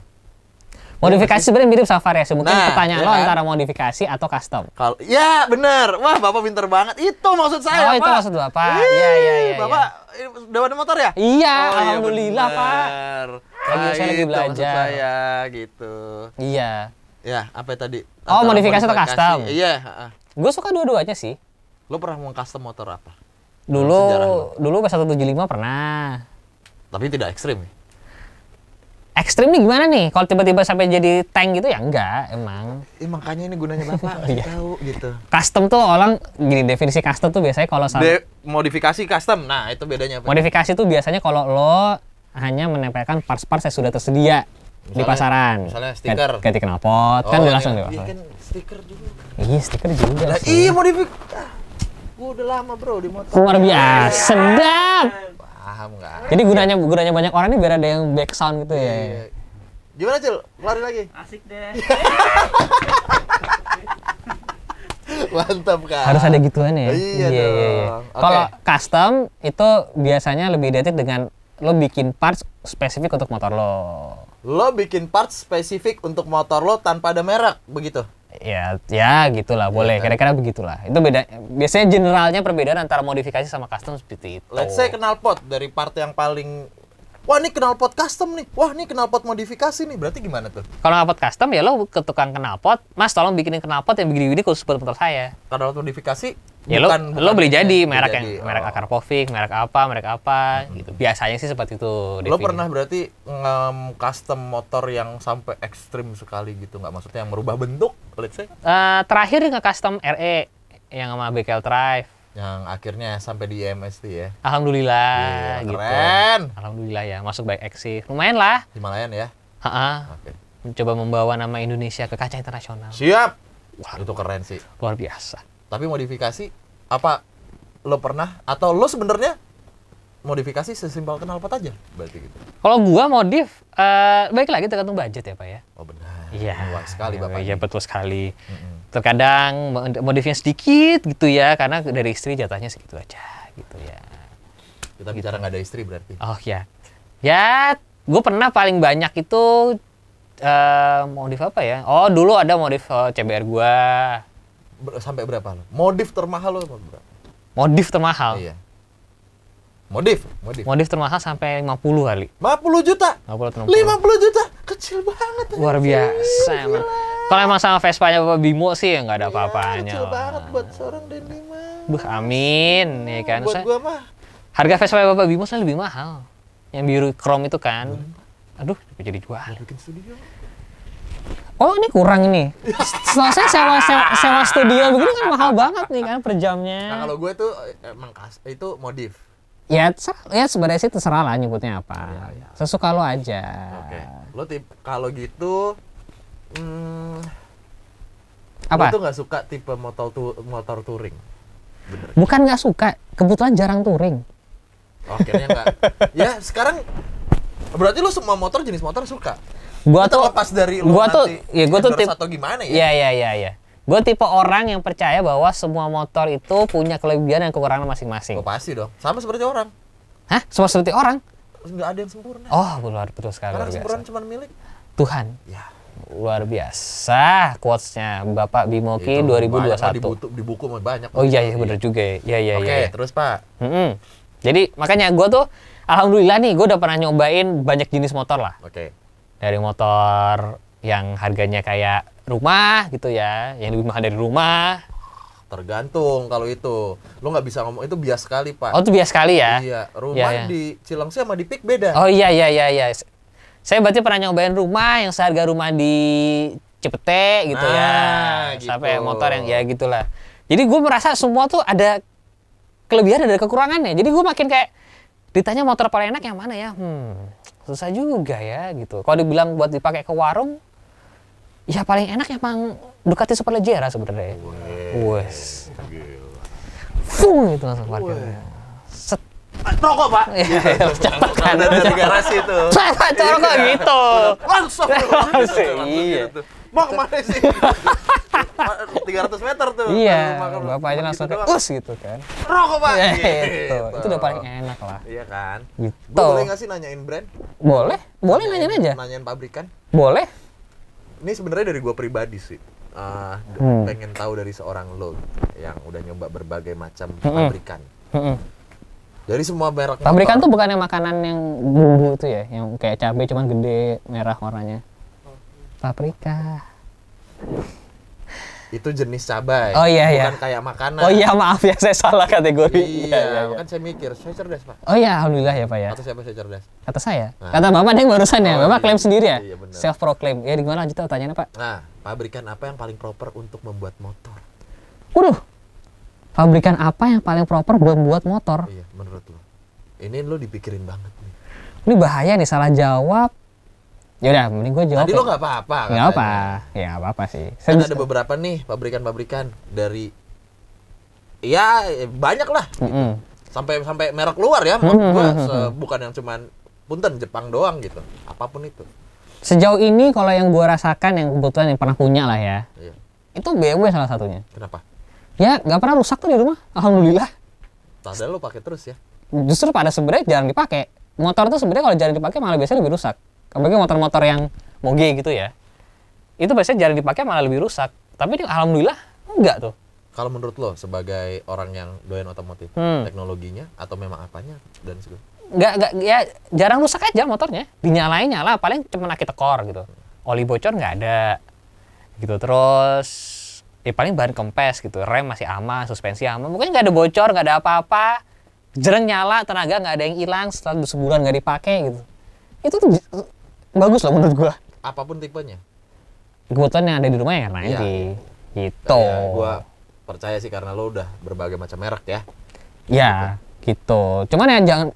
Modifikasi sebenarnya mirip safari variasi. Ya, mungkin nah, pertanyaan ya. lo kan? antara modifikasi atau custom. Kalau ya benar. Wah, Bapak pinter banget. Itu maksud saya, Oh, Pak. itu maksud Bapak. Iya, iya, iya, iya. Bapak ya. dewan motor ya? Iya, oh, iya, alhamdulillah, ya bener. Pak. Lagi nah, saya lagi gitu belajar. Saya gitu. Iya. Ya, apa ya tadi? oh, modifikasi, atau custom? Iya, Gue suka dua-duanya sih. Lo pernah mau custom motor apa? Dulu, dulu gue satu tujuh lima pernah. Tapi tidak ekstrim ya? ekstrim nih gimana nih? Kalau tiba-tiba sampai jadi tank gitu ya enggak emang. Ya, makanya ini gunanya bapak iya. tahu gitu. Custom tuh orang gini definisi custom tuh biasanya kalau De modifikasi custom. Nah itu bedanya. Apa? Modifikasi tuh biasanya kalau lo hanya menempelkan parts-parts yang sudah tersedia misalnya, di pasaran. Misalnya stiker. Ganti knalpot, kan oh, kan udah langsung pasaran. Iya. iya kan stiker juga. Iya, stiker juga. Nah, iya modifik. Ah, gua udah lama, Bro, di motor. Luar biasa, sedap paham nggak jadi gunanya gunanya banyak orang ini biar ada yang back sound gitu ya iya, iya. gimana cil lari lagi asik deh Mantap kan. Harus ada gituan ya. Iya, iya, iya. iya. Kalau custom itu biasanya lebih identik dengan lo bikin parts spesifik untuk motor lo. Lo bikin parts spesifik untuk motor lo tanpa ada merek, begitu? ya ya gitulah ya, boleh kan? kira-kira kan? begitulah itu beda biasanya generalnya perbedaan antara modifikasi sama custom seperti itu let's say kenal pot dari part yang paling wah ini knalpot custom nih, wah ini knalpot modifikasi nih, berarti gimana tuh? Kalau knalpot custom ya lo ke tukang knalpot, mas tolong bikinin knalpot yang begini-begini khusus buat motor saya. Kalau modifikasi, ya lo, bukan lo beli ya? jadi merek yang oh. merek oh. pofik, merek apa, merek apa, hmm. gitu. Biasanya sih seperti itu. Lo pernah berarti um, custom motor yang sampai ekstrim sekali gitu, nggak maksudnya yang merubah bentuk, let's say? Uh, terakhir nge-custom RE yang sama bekel drive yang akhirnya sampai di e MST ya. Alhamdulillah yeah, gitu. Keren. Alhamdulillah ya, masuk baik exit. Lumayan lah. Himalayan ya. Heeh. Okay. Mencoba membawa nama Indonesia ke kaca internasional. Siap. Wah, itu keren sih. Luar biasa. Tapi modifikasi apa lo pernah atau lo sebenarnya modifikasi sesimpel kenal pot aja berarti gitu. Kalau gua modif uh, eh, baik lagi tergantung budget ya, Pak ya. Oh benar. Iya. Luar sekali iya, Bapak. Iya, betul sekali. Mm -mm terkadang modifnya sedikit gitu ya karena dari istri jatahnya segitu aja gitu ya kita bicara nggak ada istri berarti oh iya. ya ya gue pernah paling banyak itu uh, modif apa ya oh dulu ada modif uh, CBR gue Ber sampai berapa lo modif termahal lo berapa modif termahal iya Modif, modif. Modif termahal sampai 50 kali. 50 juta. lima puluh juta. Kecil banget. Luar biasa emang. Kalau emang sama Vespanya Bapak Bimo sih ya nggak ada iya, apa-apanya. Iya, kecil banget buat seorang Denny mah. Buh, amin. Ya kan? Buat Saya, gua mah. Harga Vespa Bapak Bimo saya lebih mahal. Yang biru chrome itu kan. Aduh, jadi jual. Bikin studio. Oh ini kurang ini. Setelah saya sewa, sewa, sewa studio begini kan mahal banget nih kan per jamnya. Nah kalau gue tuh emang kas, itu modif. Ya, ya sebenarnya sih terserah lah nyebutnya apa. Ya, ya. Sesuka lo aja. Oke. Okay. Lo tip kalau gitu hmm, apa? Gue tuh nggak suka tipe motor tu motor touring. Bener. Bukan nggak suka, kebetulan jarang touring. Oh, akhirnya nggak. ya sekarang berarti lu semua motor jenis motor suka. Gua atau tuh lepas dari lu gua tuh, ya gua tuh tipe atau gimana ya? Iya iya iya ya. Gue tipe orang yang percaya bahwa semua motor itu punya kelebihan dan kekurangan masing-masing. Oh, pasti dong. Sama seperti orang. Hah? Sama seperti orang? Enggak ada yang sempurna. Oh, luar betul sekali. Karena sempurna cuma milik Tuhan. Ya luar biasa quotesnya Bapak Bimoki itu 2021 di, dibutuh, di buku banyak oh iya iya bener juga ya iya iya, iya oke okay, iya. terus Pak mm -hmm. jadi makanya gue tuh alhamdulillah nih gue udah pernah nyobain banyak jenis motor lah oke okay. dari motor yang harganya kayak rumah gitu ya yang lebih mahal dari rumah tergantung kalau itu lo nggak bisa ngomong itu bias sekali pak oh itu bias sekali ya iya rumah iya, iya. di Cilengsi sama di Pik beda oh iya iya iya iya saya berarti pernah nyobain rumah yang seharga rumah di Cipete gitu ya. ah, ya. Gitu. Sampai motor yang ya gitulah. Jadi gue merasa semua tuh ada kelebihan ada kekurangannya. Jadi gue makin kayak ditanya motor paling enak yang mana ya? Hmm, susah juga ya gitu. Kalau dibilang buat dipakai ke warung, ya paling enak emang Ducati Superleggera sebenarnya. Wes. Fung itu langsung parkirnya rokok pak ya, cepat kan ada di garasi itu cepat iya. rokok gitu langsung oh, gitu, gitu, gitu, iya mau kemana sih 300 meter tuh iya bapak aja langsung ke us gitu kan rokok pak gitu itu udah paling enak lah iya kan gitu boleh nggak sih nanyain brand boleh boleh nanyain aja nanyain pabrikan boleh ini sebenarnya dari gua pribadi sih uh, hmm. pengen tahu dari seorang lo yang udah nyoba berbagai macam hmm. pabrikan. Hmm. Dari semua merek. Pabrikan motor. tuh yang makanan yang bumbu itu ya, yang kayak cabai cuman gede merah warnanya. Paprika. Itu jenis cabai. Oh iya iya. Bukan kayak makanan. Oh iya maaf ya saya salah kategori. Iya, iya, iya. kan saya mikir, saya cerdas pak. Oh iya alhamdulillah ya pak ya. Atau siapa saya cerdas? Kata saya. Nah. Kata bapak yang barusan ya, oh, bapak iya, klaim sendiri ya. Iya, benar. Self proclaim. Ya gimana lanjut tanya pak? Nah, pabrikan apa yang paling proper untuk membuat motor? Waduh, Pabrikan apa yang paling proper buat buat motor? Iya, menurut lo. Ini lo dipikirin banget nih. Ini bahaya nih salah jawab. Ya mending gua jawab. Tadi ya. lo nggak apa-apa. Nggak apa, ya apa-apa sih. Kan ada beberapa nih pabrikan-pabrikan dari, ya banyak lah. Mm -hmm. Sampai sampai merek luar ya, mm -hmm. bukan yang cuman punten Jepang doang gitu. Apapun itu. Sejauh ini kalau yang gue rasakan yang kebetulan yang pernah punya lah ya, iya. itu BMW salah satunya. Kenapa? Ya, nggak pernah rusak tuh di rumah alhamdulillah padahal lo pakai terus ya justru pada sebenarnya jarang dipakai motor tuh sebenarnya kalau jarang dipakai malah biasanya lebih rusak apalagi motor-motor yang moge gitu ya itu biasanya jarang dipakai malah lebih rusak tapi ini alhamdulillah enggak tuh kalau menurut lo sebagai orang yang doyan otomotif hmm. teknologinya atau memang apanya dan segala nggak nggak ya jarang rusak aja motornya dinyalain nyala paling cuma aki tekor gitu oli bocor nggak ada gitu terus ya paling bahan kempes gitu rem masih aman suspensi aman pokoknya nggak ada bocor nggak ada apa-apa jereng nyala tenaga nggak ada yang hilang setelah sebulan nggak dipakai gitu itu tuh bagus loh menurut gua apapun tipenya kebutuhan yang ada di rumah ya nanti ya. gitu ya, gua percaya sih karena lo udah berbagai macam merek ya ya gitu, gitu. cuman ya jangan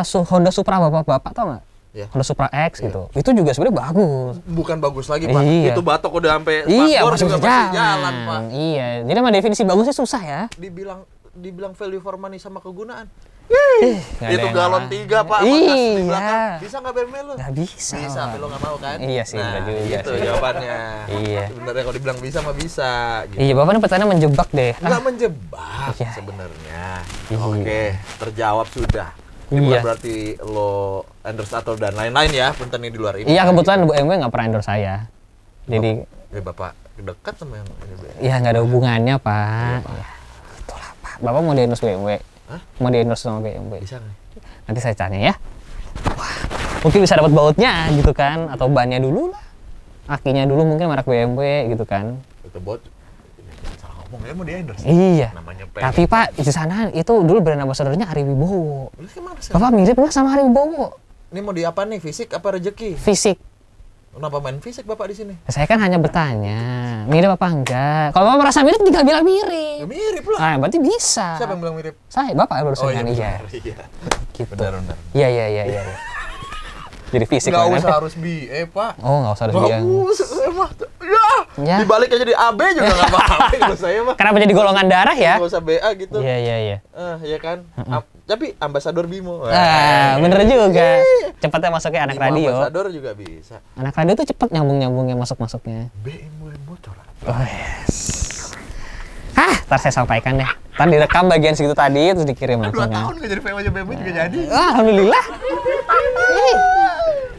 uh, Honda Supra bapak-bapak tau nggak yeah. Kalau Supra X yeah. gitu. Itu juga sebenarnya bagus. Bukan bagus lagi, Pak. Iya. Itu batok udah sampai iya, masih juga jalan. masih jalan, Pak. Iya. Jadi mah definisi bagusnya susah ya. Dibilang dibilang value for money sama kegunaan. Ih, itu galon tiga pak, iya. Belakang. bisa nggak bermain lo? Nggak bisa. Bisa, tapi lo nggak mau kan? Iya sih, nah, juga Itu sih. jawabannya. iya. Sebenarnya kalau dibilang bisa mah bisa. Gitu. Iya, bapak ini pertanyaan menjebak deh. Nggak ah. menjebak iya. sebenarnya. Iya. Oke, terjawab sudah. Ini bukan iya. berarti lo endorse atau dan lain-lain ya, punten di luar ini. Iya, kebetulan Bu MW nggak pernah endorse saya. Jadi oh, ya Bapak dekat sama yang Iya, nggak ada hubungannya, Pak. Ya, Itulah, iya, Pak. Bapak mau di endorse BMW. Hah? Mau di endorse sama BMW. Bisa nggak? Nanti saya tanya ya. Wah, mungkin bisa dapat bautnya gitu kan atau bannya dulu lah. Akinya dulu mungkin merek BMW gitu kan. Itu baut Ngomongnya mau di endorse. Iya. Namanya Pak. Tapi Pak di sana itu dulu brand ambassadornya Ari Wibowo. Bapak mirip nggak sama Ari Wibowo? Ini mau di apa nih? Fisik apa rezeki? Fisik. Kenapa main fisik Bapak di sini? Saya kan hanya bertanya, mirip apa enggak? Kalau Bapak merasa mirip, tinggal bilang mirip. Ya, mirip lah. Nah, berarti bisa. Siapa yang bilang mirip? Saya, Bapak baru oh, iya, iya. iya. Gitu. Benar, benar. Iya, iya, iya, iya. Jadi fisik Nggak usah kan? harus eh Pak. Oh, nggak usah harus BE. Nggak ya, ya. Dibalik aja di AB juga nggak apa-apa saya Kenapa jadi golongan darah ya? Nggak usah BA gitu. Iya, iya, iya. uh, ya kan? tapi ambasador Bimo. Ah, bener juga. Iya. Cepatnya masuknya anak radio. Ambasador juga bisa. Anak radio tuh cepet nyambung-nyambungnya masuk-masuknya. BE mulai bocor. Oh, yes. Hah, ntar saya sampaikan deh kan direkam bagian segitu tadi terus dikirim langsung. Dua ya. tahun gak jadi aja BMW juga jadi. Alhamdulillah.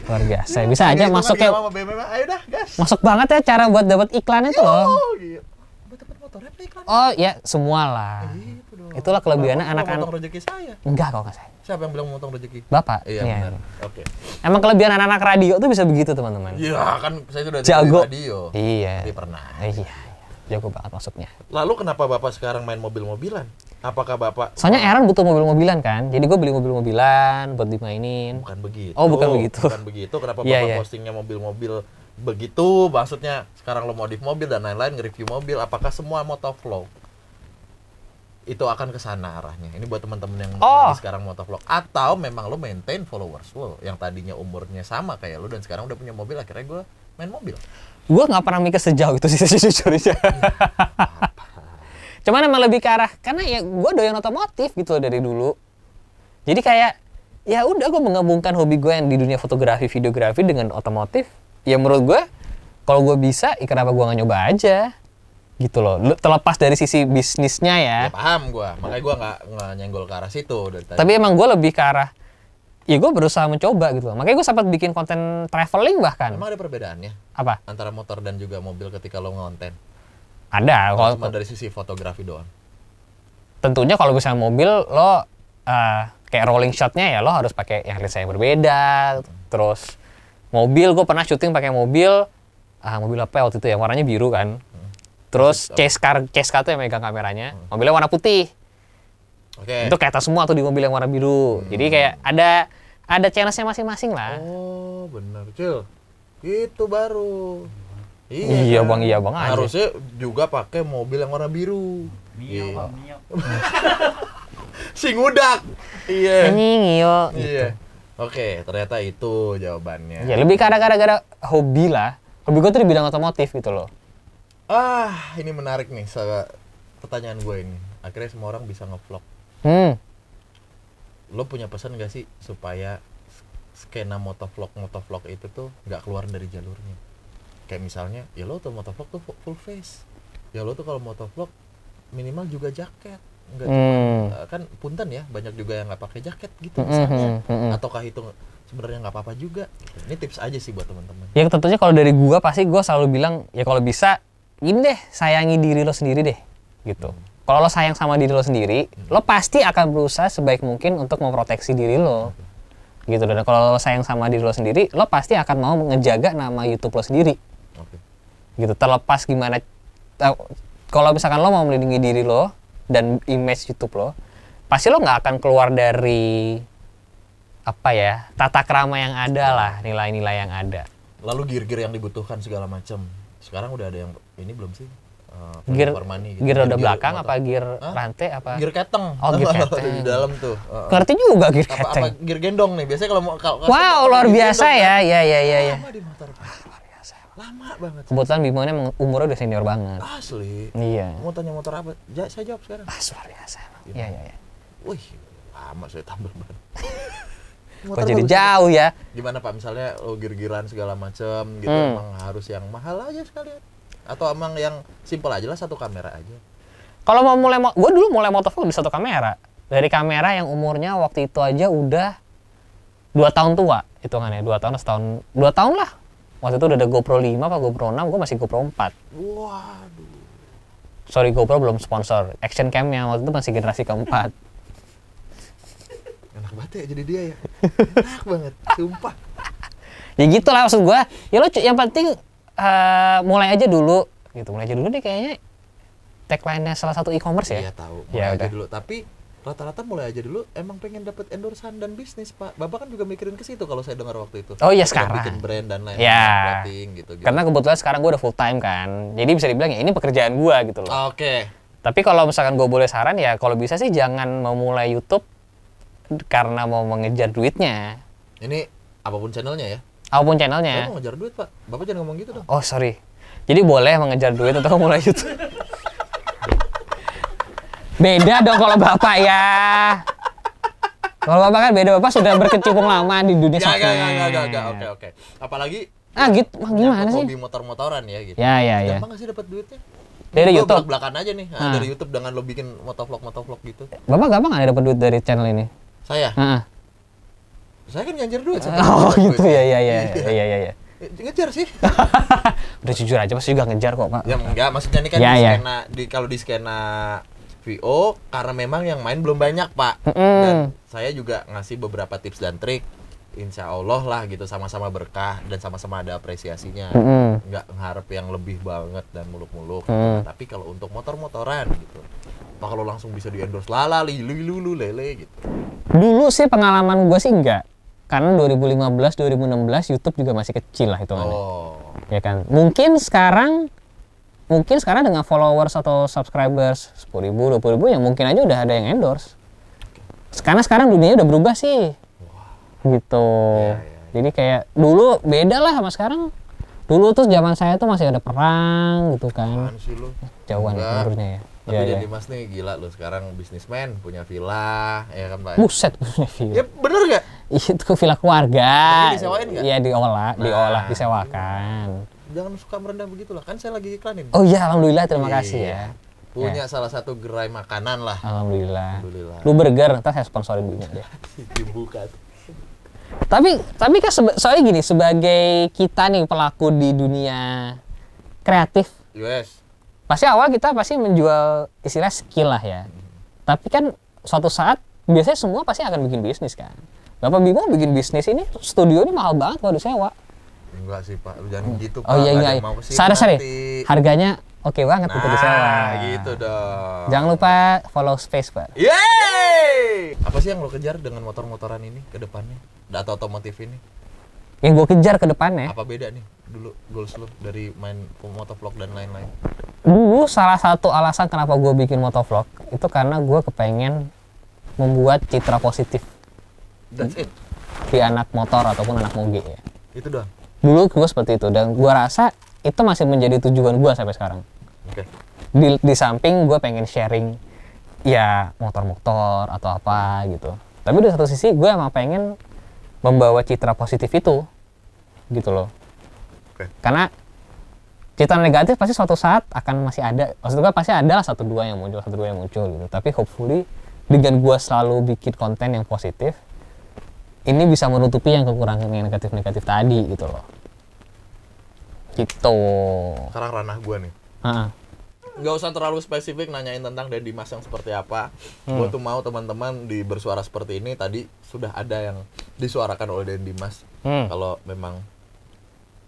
Luar biasa. Iya, bisa aja iya, masuk iya, ya. Masuk banget ya cara buat dapat iklan itu loh. Oh ya semua lah. Itulah kelebihannya anak-anak. rezeki saya. Enggak kok nggak saya. Siapa yang bilang memotong rezeki? Bapak. Iya, Oke. Emang kelebihan anak-anak radio tuh bisa begitu, teman-teman. Iya, kan saya sudah jago radio. Iya. Tapi pernah. Iya. Jago banget maksudnya. Lalu kenapa Bapak sekarang main mobil-mobilan? Apakah Bapak... Soalnya Aaron butuh mobil-mobilan kan, jadi gue beli mobil-mobilan buat dimainin. Bukan begitu. Oh, bukan begitu. Bukan begitu, kenapa iya, Bapak yeah. postingnya mobil-mobil begitu, maksudnya sekarang lo modif mobil dan lain-lain, nge-review mobil, apakah semua motovlog? itu akan ke sana arahnya. Ini buat teman-teman yang oh. lagi sekarang motovlog atau memang lo maintain followers lo yang tadinya umurnya sama kayak lo dan sekarang udah punya mobil akhirnya gue main mobil gue nggak pernah mikir sejauh itu sih sejujurnya cuman emang lebih ke arah karena ya gue doyan otomotif gitu loh dari dulu jadi kayak ya udah gue menggabungkan hobi gue yang di dunia fotografi videografi dengan otomotif ya menurut gue kalau gue bisa ya kenapa gue nggak nyoba aja gitu loh terlepas dari sisi bisnisnya ya, ya paham gue makanya gue nggak nyenggol ke arah situ dari tadi. tapi emang gue lebih ke arah ya gue berusaha mencoba gitu loh. Makanya gue sempat bikin konten traveling bahkan. Emang ada perbedaannya? Apa? Antara motor dan juga mobil ketika lo ngonten? Ada. Kalau cuma dari sisi fotografi doang? Tentunya kalau misalnya mobil lo uh, kayak rolling shotnya ya lo harus pakai yang lensa yang berbeda. Hmm. Terus mobil gue pernah syuting pakai mobil ah mobil apa ya waktu itu ya warnanya biru kan. Hmm. Terus chase car, chase car tuh yang megang kameranya. Hmm. Mobilnya warna putih Okay. Itu kereta semua tuh di mobil yang warna biru. Hmm. Jadi kayak ada ada channelnya masing-masing lah. Oh, benar, Cil. Itu baru. Iya, iya kan? Bang, iya Bang aja. Harusnya juga pakai mobil yang warna biru. Mio, yeah. Mio. si ngudak. Iya. Ini Mio. Iya. Oke, ternyata itu jawabannya. Ya, lebih karena gara-gara hobi lah. Hobi gue tuh di bidang otomotif gitu loh. Ah, ini menarik nih, pertanyaan gue ini. Akhirnya semua orang bisa ngevlog. Hmm. Lo punya pesan gak sih supaya skena motovlog motovlog itu tuh nggak keluar dari jalurnya? Kayak misalnya, ya lo tuh motovlog tuh full face. Ya lo tuh kalau motovlog minimal juga jaket nggak hmm. cuma eh, kan punten ya banyak juga yang nggak pakai jaket gitu hmm, misalnya hmm, hmm, hmm. ataukah itu sebenarnya nggak apa-apa juga ini tips aja sih buat teman-teman ya tentunya kalau dari gua pasti gua selalu bilang ya kalau bisa ini deh sayangi diri lo sendiri deh gitu hmm kalau lo sayang sama diri lo sendiri lo pasti akan berusaha sebaik mungkin untuk memproteksi diri lo gitu dan kalau lo sayang sama diri lo sendiri lo pasti akan mau ngejaga nama YouTube lo sendiri gitu terlepas gimana kalau misalkan lo mau melindungi diri lo dan image YouTube lo pasti lo nggak akan keluar dari apa ya tata krama yang ada lah nilai-nilai yang ada lalu gear-gear yang dibutuhkan segala macam sekarang udah ada yang ini belum sih Uh, gear money, gitu. gear roda belakang motor. apa gear Hah? rantai apa gear keteng oh gear keteng di dalam tuh uh, ngerti juga gear keteng apa, apa gear gendong nih biasanya kalau mau kalau wow luar biasa ya kan? ya ya ya ya lama iya. di motor luar biasa lama banget kebetulan Bimo ini umurnya udah senior banget asli iya mau tanya motor apa ja, saya jawab sekarang ah luar biasa ya ya, ya wih lama saya tambah ban Kok jadi jauh ya? Gimana Pak misalnya lo oh, gir-giran segala macem, gitu hmm. emang harus yang mahal aja sekalian atau emang yang simpel aja lah satu kamera aja kalau mau mulai gue dulu mulai motovlog di satu kamera dari kamera yang umurnya waktu itu aja udah dua tahun tua hitungannya dua tahun setahun dua tahun lah waktu itu udah ada GoPro 5 apa GoPro 6 gue masih GoPro 4 waduh sorry GoPro belum sponsor action cam camnya waktu itu masih generasi keempat enak banget ya jadi dia ya enak banget sumpah ya gitu lah maksud gue ya lo yang penting uh, mulai aja dulu gitu mulai aja dulu nih kayaknya tagline-nya salah satu e-commerce ya iya tahu ya, mulai ya, aja udah. dulu tapi rata-rata mulai aja dulu emang pengen dapat endorsement dan bisnis pak bapak kan juga mikirin ke situ kalau saya dengar waktu itu oh iya sekarang bikin brand dan lain-lain ya. gitu, gitu karena kebetulan sekarang gue udah full time kan jadi bisa dibilang ya ini pekerjaan gue gitu loh oke okay. tapi kalau misalkan gue boleh saran ya kalau bisa sih jangan memulai YouTube karena mau mengejar duitnya ini apapun channelnya ya Apapun channelnya. Bapak ngejar duit, Pak. Bapak jangan ngomong gitu dong. Oh, sorry. Jadi boleh mengejar duit atau mulai YouTube. beda dong kalau Bapak ya. Kalau Bapak kan beda, Bapak sudah berkecimpung lama di dunia sosmed. Enggak, enggak, enggak, enggak, oke, oke. Apalagi Ah, gitu. mah gimana sih? Hobi motor-motoran ya gitu. Ya, ya, ya. Gampang sih dapat duitnya? dari YouTube belakang aja nih nah, ah. dari YouTube dengan lo bikin motovlog motovlog gitu bapak gampang nggak dapat duit dari channel ini saya Heeh. Ah, ah. Saya kan ngejar duit. Oh gitu ya, ya, ya, ya, ya, ya. Ngejar sih. Udah jujur aja, pasti juga ngejar kok, Pak. Ya enggak, maksudnya ini kan ya, di ya. di, kalau di skena VO, karena memang yang main belum banyak, Pak. Mm Dan saya juga ngasih beberapa tips dan trik insya Allah lah gitu sama-sama berkah dan sama-sama ada apresiasinya mm -hmm. nggak ngarep yang lebih banget dan muluk-muluk mm. tapi kalau untuk motor-motoran gitu pak kalau langsung bisa di endorse lala lili lulu lele gitu dulu sih pengalaman gue sih enggak karena 2015 2016 YouTube juga masih kecil lah itu Oh. Ya kan. Mungkin sekarang mungkin sekarang dengan followers atau subscribers 10 ribu, 20 ribu yang mungkin aja udah ada yang endorse. Karena sekarang dunia udah berubah sih. Wow. Gitu. Ya, ya, Jadi kayak dulu beda lah sama sekarang. Dulu tuh zaman saya tuh masih ada perang gitu kan. Jauhan sih ya tapi yeah, iya, iya. mas Mas nih gila loh sekarang bisnismen punya villa ya kan pak buset punya villa ya bener gak itu villa keluarga tapi disewain gak iya diolah nah, diolah disewakan jangan suka merendah begitu lah kan saya lagi iklanin oh iya alhamdulillah terima yeah. kasih ya punya yeah. salah satu gerai makanan lah alhamdulillah, alhamdulillah. lu burger ntar saya sponsorin dulu deh dibuka tapi tapi kan soalnya gini sebagai kita nih pelaku di dunia kreatif yes pasti awal kita pasti menjual istilah skill lah ya tapi kan suatu saat biasanya semua pasti akan bikin bisnis kan Bapak Bimo bikin bisnis ini studio ini mahal banget kalau disewa enggak sih Pak jangan oh. gitu oh, Pak oh iya iya, iya. sadar harganya oke okay banget nah, untuk disewa gitu dong jangan lupa follow space Pak Yeay! apa sih yang lo kejar dengan motor-motoran ini ke depannya data otomotif ini yang gue kejar ke depannya apa beda nih dulu goals lu dari main motovlog dan lain-lain dulu salah satu alasan kenapa gue bikin motovlog itu karena gue kepengen membuat citra positif that's it di anak motor ataupun anak moge ya itu doang dulu gue seperti itu dan gue rasa itu masih menjadi tujuan gue sampai sekarang okay. di, di samping gue pengen sharing ya motor-motor atau apa gitu tapi di satu sisi gue emang pengen membawa citra positif itu gitu loh okay. karena citra negatif pasti suatu saat akan masih ada maksudnya pasti ada lah satu dua yang muncul satu dua yang muncul gitu tapi hopefully dengan gue selalu bikin konten yang positif ini bisa menutupi yang kekurangan yang negatif negatif tadi gitu loh gitu sekarang ranah gue nih uh -uh nggak usah terlalu spesifik nanyain tentang Deddy Mas yang seperti apa. Hmm. Gue tuh mau teman-teman di bersuara seperti ini tadi sudah ada yang disuarakan oleh Deddy Mas. Hmm. Kalau memang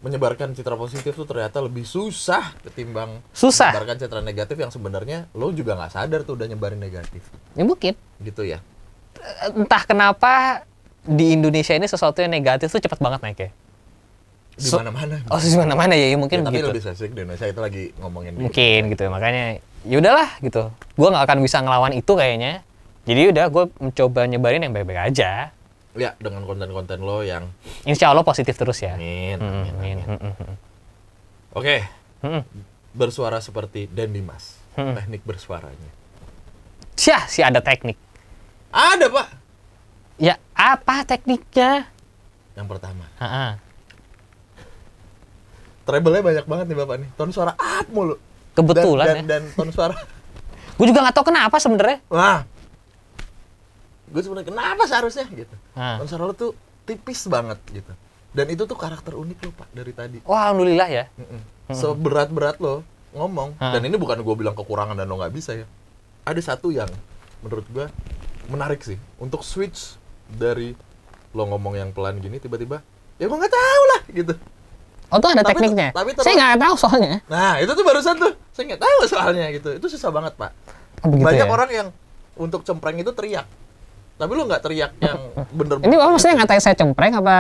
menyebarkan citra positif tuh ternyata lebih susah ketimbang susah menyebarkan citra negatif yang sebenarnya lo juga nggak sadar tuh udah nyebarin negatif. Ya mungkin. Gitu ya. Entah kenapa di Indonesia ini sesuatu yang negatif tuh cepat banget naiknya di mana-mana. oh, di mana-mana ya, mungkin ya, tapi Tapi gitu. lebih spesifik di Indonesia itu lagi ngomongin mungkin gitu. gitu. Makanya ya udahlah gitu. Gua nggak akan bisa ngelawan itu kayaknya. Jadi udah gue mencoba nyebarin yang baik-baik aja. Ya, dengan konten-konten lo yang Insya Allah positif terus ya. Amin, hmm, amin, amin. amin. amin. Hmm, hmm, Oke. Okay. Bersuara seperti Dan Dimas. Hmm. Teknik bersuaranya. Syah, sih ada teknik. Ada, Pak. Ya, apa tekniknya? Yang pertama. Ha -ha treble-nya banyak banget nih Bapak nih. Ton suara up mulu. Kebetulan dan, ya. dan, ya. Dan ton suara. gue juga nggak tahu kenapa sebenarnya. Wah. Gue sebenarnya kenapa seharusnya gitu. Nah. Ton suara lu tuh tipis banget gitu. Dan itu tuh karakter unik lo Pak dari tadi. Wah, oh, alhamdulillah ya. Mm -mm. Seberat-berat lo ngomong. Ah. Dan ini bukan gue bilang kekurangan dan lo nggak bisa ya. Ada satu yang menurut gue menarik sih untuk switch dari lo ngomong yang pelan gini tiba-tiba ya gue nggak tahu lah gitu Oh tuh ada tapi, tekniknya. Tapi terlalu... saya nggak tahu soalnya. Nah itu tuh barusan tuh saya nggak tahu soalnya gitu. Itu susah banget pak. Oh, Banyak ya? orang yang untuk cempreng itu teriak. Tapi lu nggak teriak yang bener. Ini apa oh, maksudnya gitu. ngatain saya cempreng apa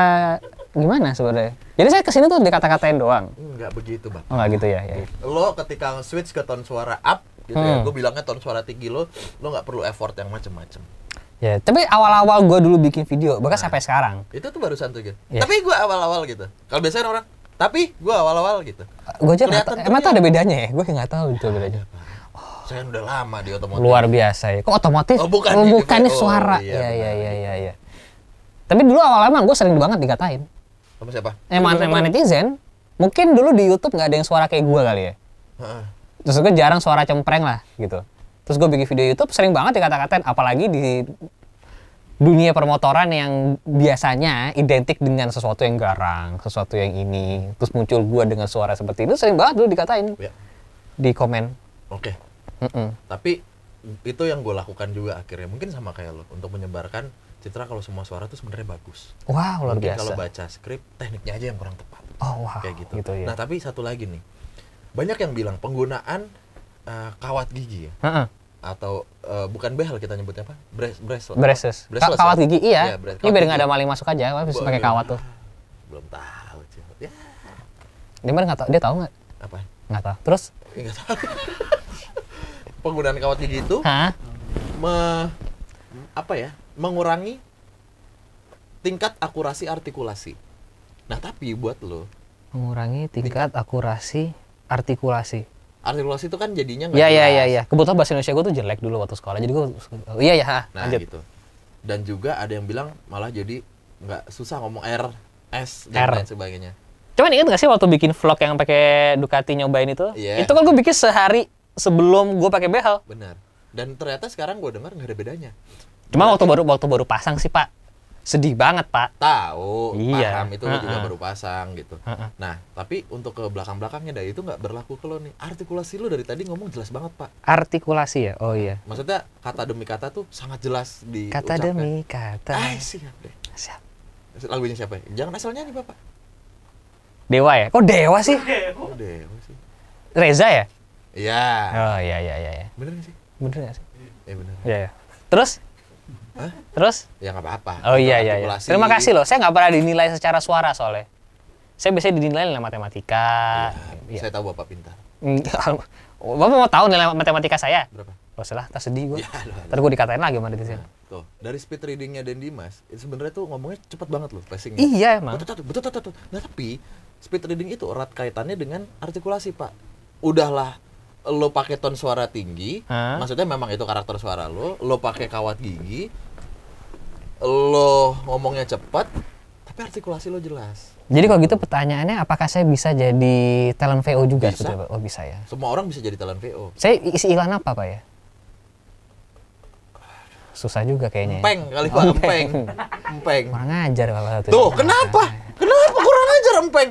gimana sebenarnya? Jadi saya kesini tuh dikata-katain doang. Nggak begitu bang. Oh, nggak gitu ya, ya, ya. Lo ketika switch ke tone suara up, gitu ya, hmm. ya. Gue bilangnya tone suara tinggi lo, lo nggak perlu effort yang macem-macem. Ya, tapi awal-awal gue dulu bikin video, bahkan nah, sampai sekarang. Itu tuh barusan tuh gitu. Ya. Tapi gue awal-awal gitu. Kalau biasanya orang, tapi gue awal-awal gitu gue aja kelihatan emang tuh ada bedanya ya gue nggak tahu itu bedanya saya kan udah lama di otomotif luar biasa ya kok otomotif oh, bukan oh, ya, bukan oh, suara iya iya iya iya ya. tapi dulu awal-awal emang gue sering banget dikatain sama siapa emang emang netizen mungkin dulu di YouTube nggak ada yang suara kayak gue kali ya terus gue jarang suara cempreng lah gitu terus gue bikin video YouTube sering banget dikata-katain apalagi di dunia permotoran yang biasanya identik dengan sesuatu yang garang, sesuatu yang ini, terus muncul gua dengan suara seperti itu sering banget dulu dikatain ya. di komen. Oke. Okay. Tapi itu yang gue lakukan juga akhirnya mungkin sama kayak lo untuk menyebarkan citra kalau semua suara tuh sebenarnya bagus. Wow, luar biasa. Kalau baca skrip tekniknya aja yang kurang tepat. Oh wow. Kayak gitu. gitu ya. Nah tapi satu lagi nih, banyak yang bilang penggunaan uh, kawat gigi ya. Uh -uh atau uh, bukan behel kita nyebutnya apa? Brace, bracelet. Braces. kawat gigi iya. Ya, Ini biar nggak ada maling masuk aja, habis pakai kawat tuh. Belum tahu, cuy. Ya. Dia mana nggak tahu, dia tahu nggak? Apa? Nggak tahu. Terus? Nggak tahu. Penggunaan kawat gigi itu Hah? me apa ya? Mengurangi tingkat akurasi artikulasi. Nah, tapi buat lo mengurangi tingkat akurasi artikulasi artikulasi itu kan jadinya nggak ya, jelas. Iya, iya, iya, iya. Kebetulan bahasa Indonesia gue tuh jelek dulu waktu sekolah. Jadi gue, iya, iya. Nah, lanjut. gitu. Dan juga ada yang bilang malah jadi nggak susah ngomong R, S, dan R. lain sebagainya. Cuman inget nggak sih waktu bikin vlog yang pakai Ducati nyobain itu? Yeah. Itu kan gue bikin sehari sebelum gue pakai behel. Benar. Dan ternyata sekarang gue dengar nggak ada bedanya. Cuma waktu baru waktu baru pasang sih pak sedih banget pak tahu iya. paham itu uh -uh. juga baru pasang gitu uh -uh. nah tapi untuk ke belakang belakangnya dari itu nggak berlaku ke lo nih artikulasi lo dari tadi ngomong jelas banget pak artikulasi ya oh iya nah, maksudnya kata demi kata tuh sangat jelas di kata demi kata Ay, siap deh siap lagunya siapa ya? jangan asalnya nih bapak dewa ya kok dewa sih kok dewa sih Reza ya iya oh iya iya iya, iya. bener sih bener gak sih iya bener ya, ya. terus Terus? Ya nggak apa-apa. Oh iya iya, iya. Terima kasih loh. Saya nggak pernah dinilai secara suara soalnya. Saya biasanya dinilai nilai matematika. Iya, ya. Saya iya. tahu bapak pintar. Hmm, bapak mau tahu nilai matematika saya? Berapa? Gak oh, usah sedih gue. Ya, Terus gue dikatain lagi sama netizen. Ya. Nah, tuh, dari speed readingnya Den Dimas, sebenarnya tuh ngomongnya cepet banget loh passingnya. Iya emang. Betul, betul, betul, betul. Nah tapi, speed reading itu erat kaitannya dengan artikulasi, Pak. Udahlah, lo pakai ton suara tinggi, huh? maksudnya memang itu karakter suara lo, lo pakai kawat gigi, lo ngomongnya cepat tapi artikulasi lo jelas jadi kalau gitu pertanyaannya apakah saya bisa jadi talent VO juga bisa. Sebetulnya? Oh bisa ya. Semua orang bisa jadi talent VO. Saya isi iklan apa pak ya? Susah juga kayaknya. Ya. Empeng kali pak, oh, empeng. Empeng. Kurang ajar kalau itu. Tuh, kenapa? Kenapa kurang ajar empeng?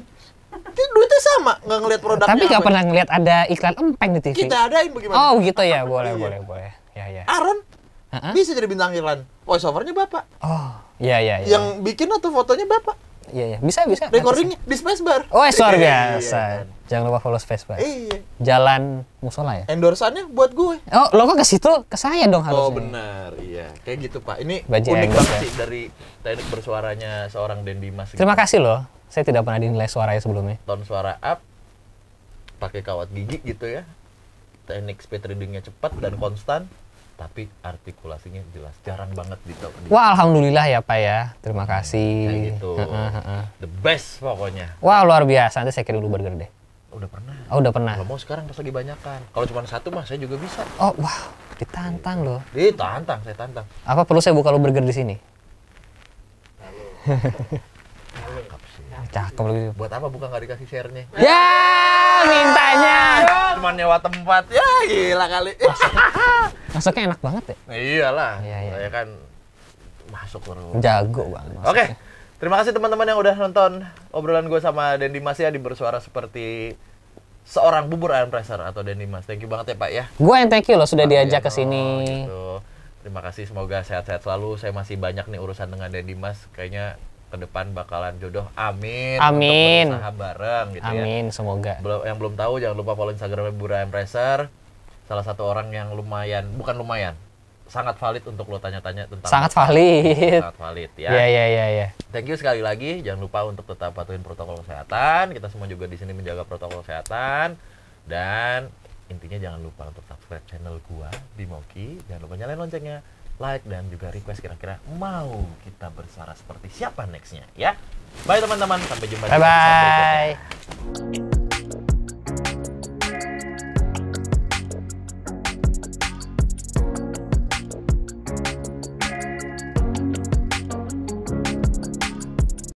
duitnya sama, nggak ngelihat produknya. Tapi nggak pernah ngelihat ada iklan empeng di TV. Kita adain bagaimana? Oh gitu ya, boleh, iya. boleh, boleh. Ya, ya. Aaron, huh bisa jadi bintang iklan. Voice overnya bapak. Oh, iya iya. iya. Yang bikin atau fotonya bapak. Iya iya, bisa bisa. Recordingnya di Spacebar. Oh, luar eh, biasa. Ya. Iya, iya. Jangan lupa follow Spacebar. Iya. Jalan musola ya. Endorsannya buat gue. Oh, lo kok ke situ ke saya dong oh, harusnya. Oh benar, iya. Kayak gitu pak. Ini Baji unik banget ya? sih dari teknik bersuaranya seorang Dendi Mas. Gitu. Terima kasih loh. Saya tidak pernah dinilai suaranya sebelumnya. Ton suara up, pakai kawat gigi gitu ya. Teknik speed readingnya cepat dan konstan tapi artikulasinya jelas jarang banget di Wah alhamdulillah ya Pak ya terima kasih kayak gitu the best pokoknya Wah luar biasa nanti saya kirim dulu burger deh oh, udah pernah oh udah pernah kalau mau sekarang pas lagi banyakan kalau cuma satu mah saya juga bisa oh wah ditantang loh ditantang saya tantang apa perlu saya buka lu burger di sini Halo. Cakep lagi. Buat apa buka nggak dikasih sharenya? Ya, mintanya. Cuma nyewa tempat. Ya gila kali. Masuknya, enak banget ya? Iyalah. Iya, iya. Ya kan masuk terus. Jago banget. Oke. Okay. Terima kasih teman-teman yang udah nonton obrolan gue sama Dendi Mas ya di bersuara seperti seorang bubur ayam preser atau Dendi Mas. Thank you banget ya Pak ya. Gue yang thank you loh sudah Pak diajak ya, ke sini. Oh, gitu. Terima kasih semoga sehat-sehat selalu. Saya masih banyak nih urusan dengan Dendi Mas. Kayaknya ke depan bakalan jodoh. Amin. Amin. Untuk usaha bareng gitu Amin, ya. Amin, semoga. Belum yang belum tahu jangan lupa follow Instagramnya Bura Empreser. Salah satu orang yang lumayan, bukan lumayan, sangat valid untuk lo tanya-tanya tentang sangat valid sangat valid ya Iya iya iya. ya thank you sekali lagi jangan lupa untuk tetap patuhin protokol kesehatan kita semua juga di sini menjaga protokol kesehatan dan intinya jangan lupa untuk subscribe channel gua di Moki. jangan lupa nyalain loncengnya like dan juga request kira-kira mau kita bersara seperti siapa nextnya ya. Bye teman-teman, sampai jumpa bye bye. Di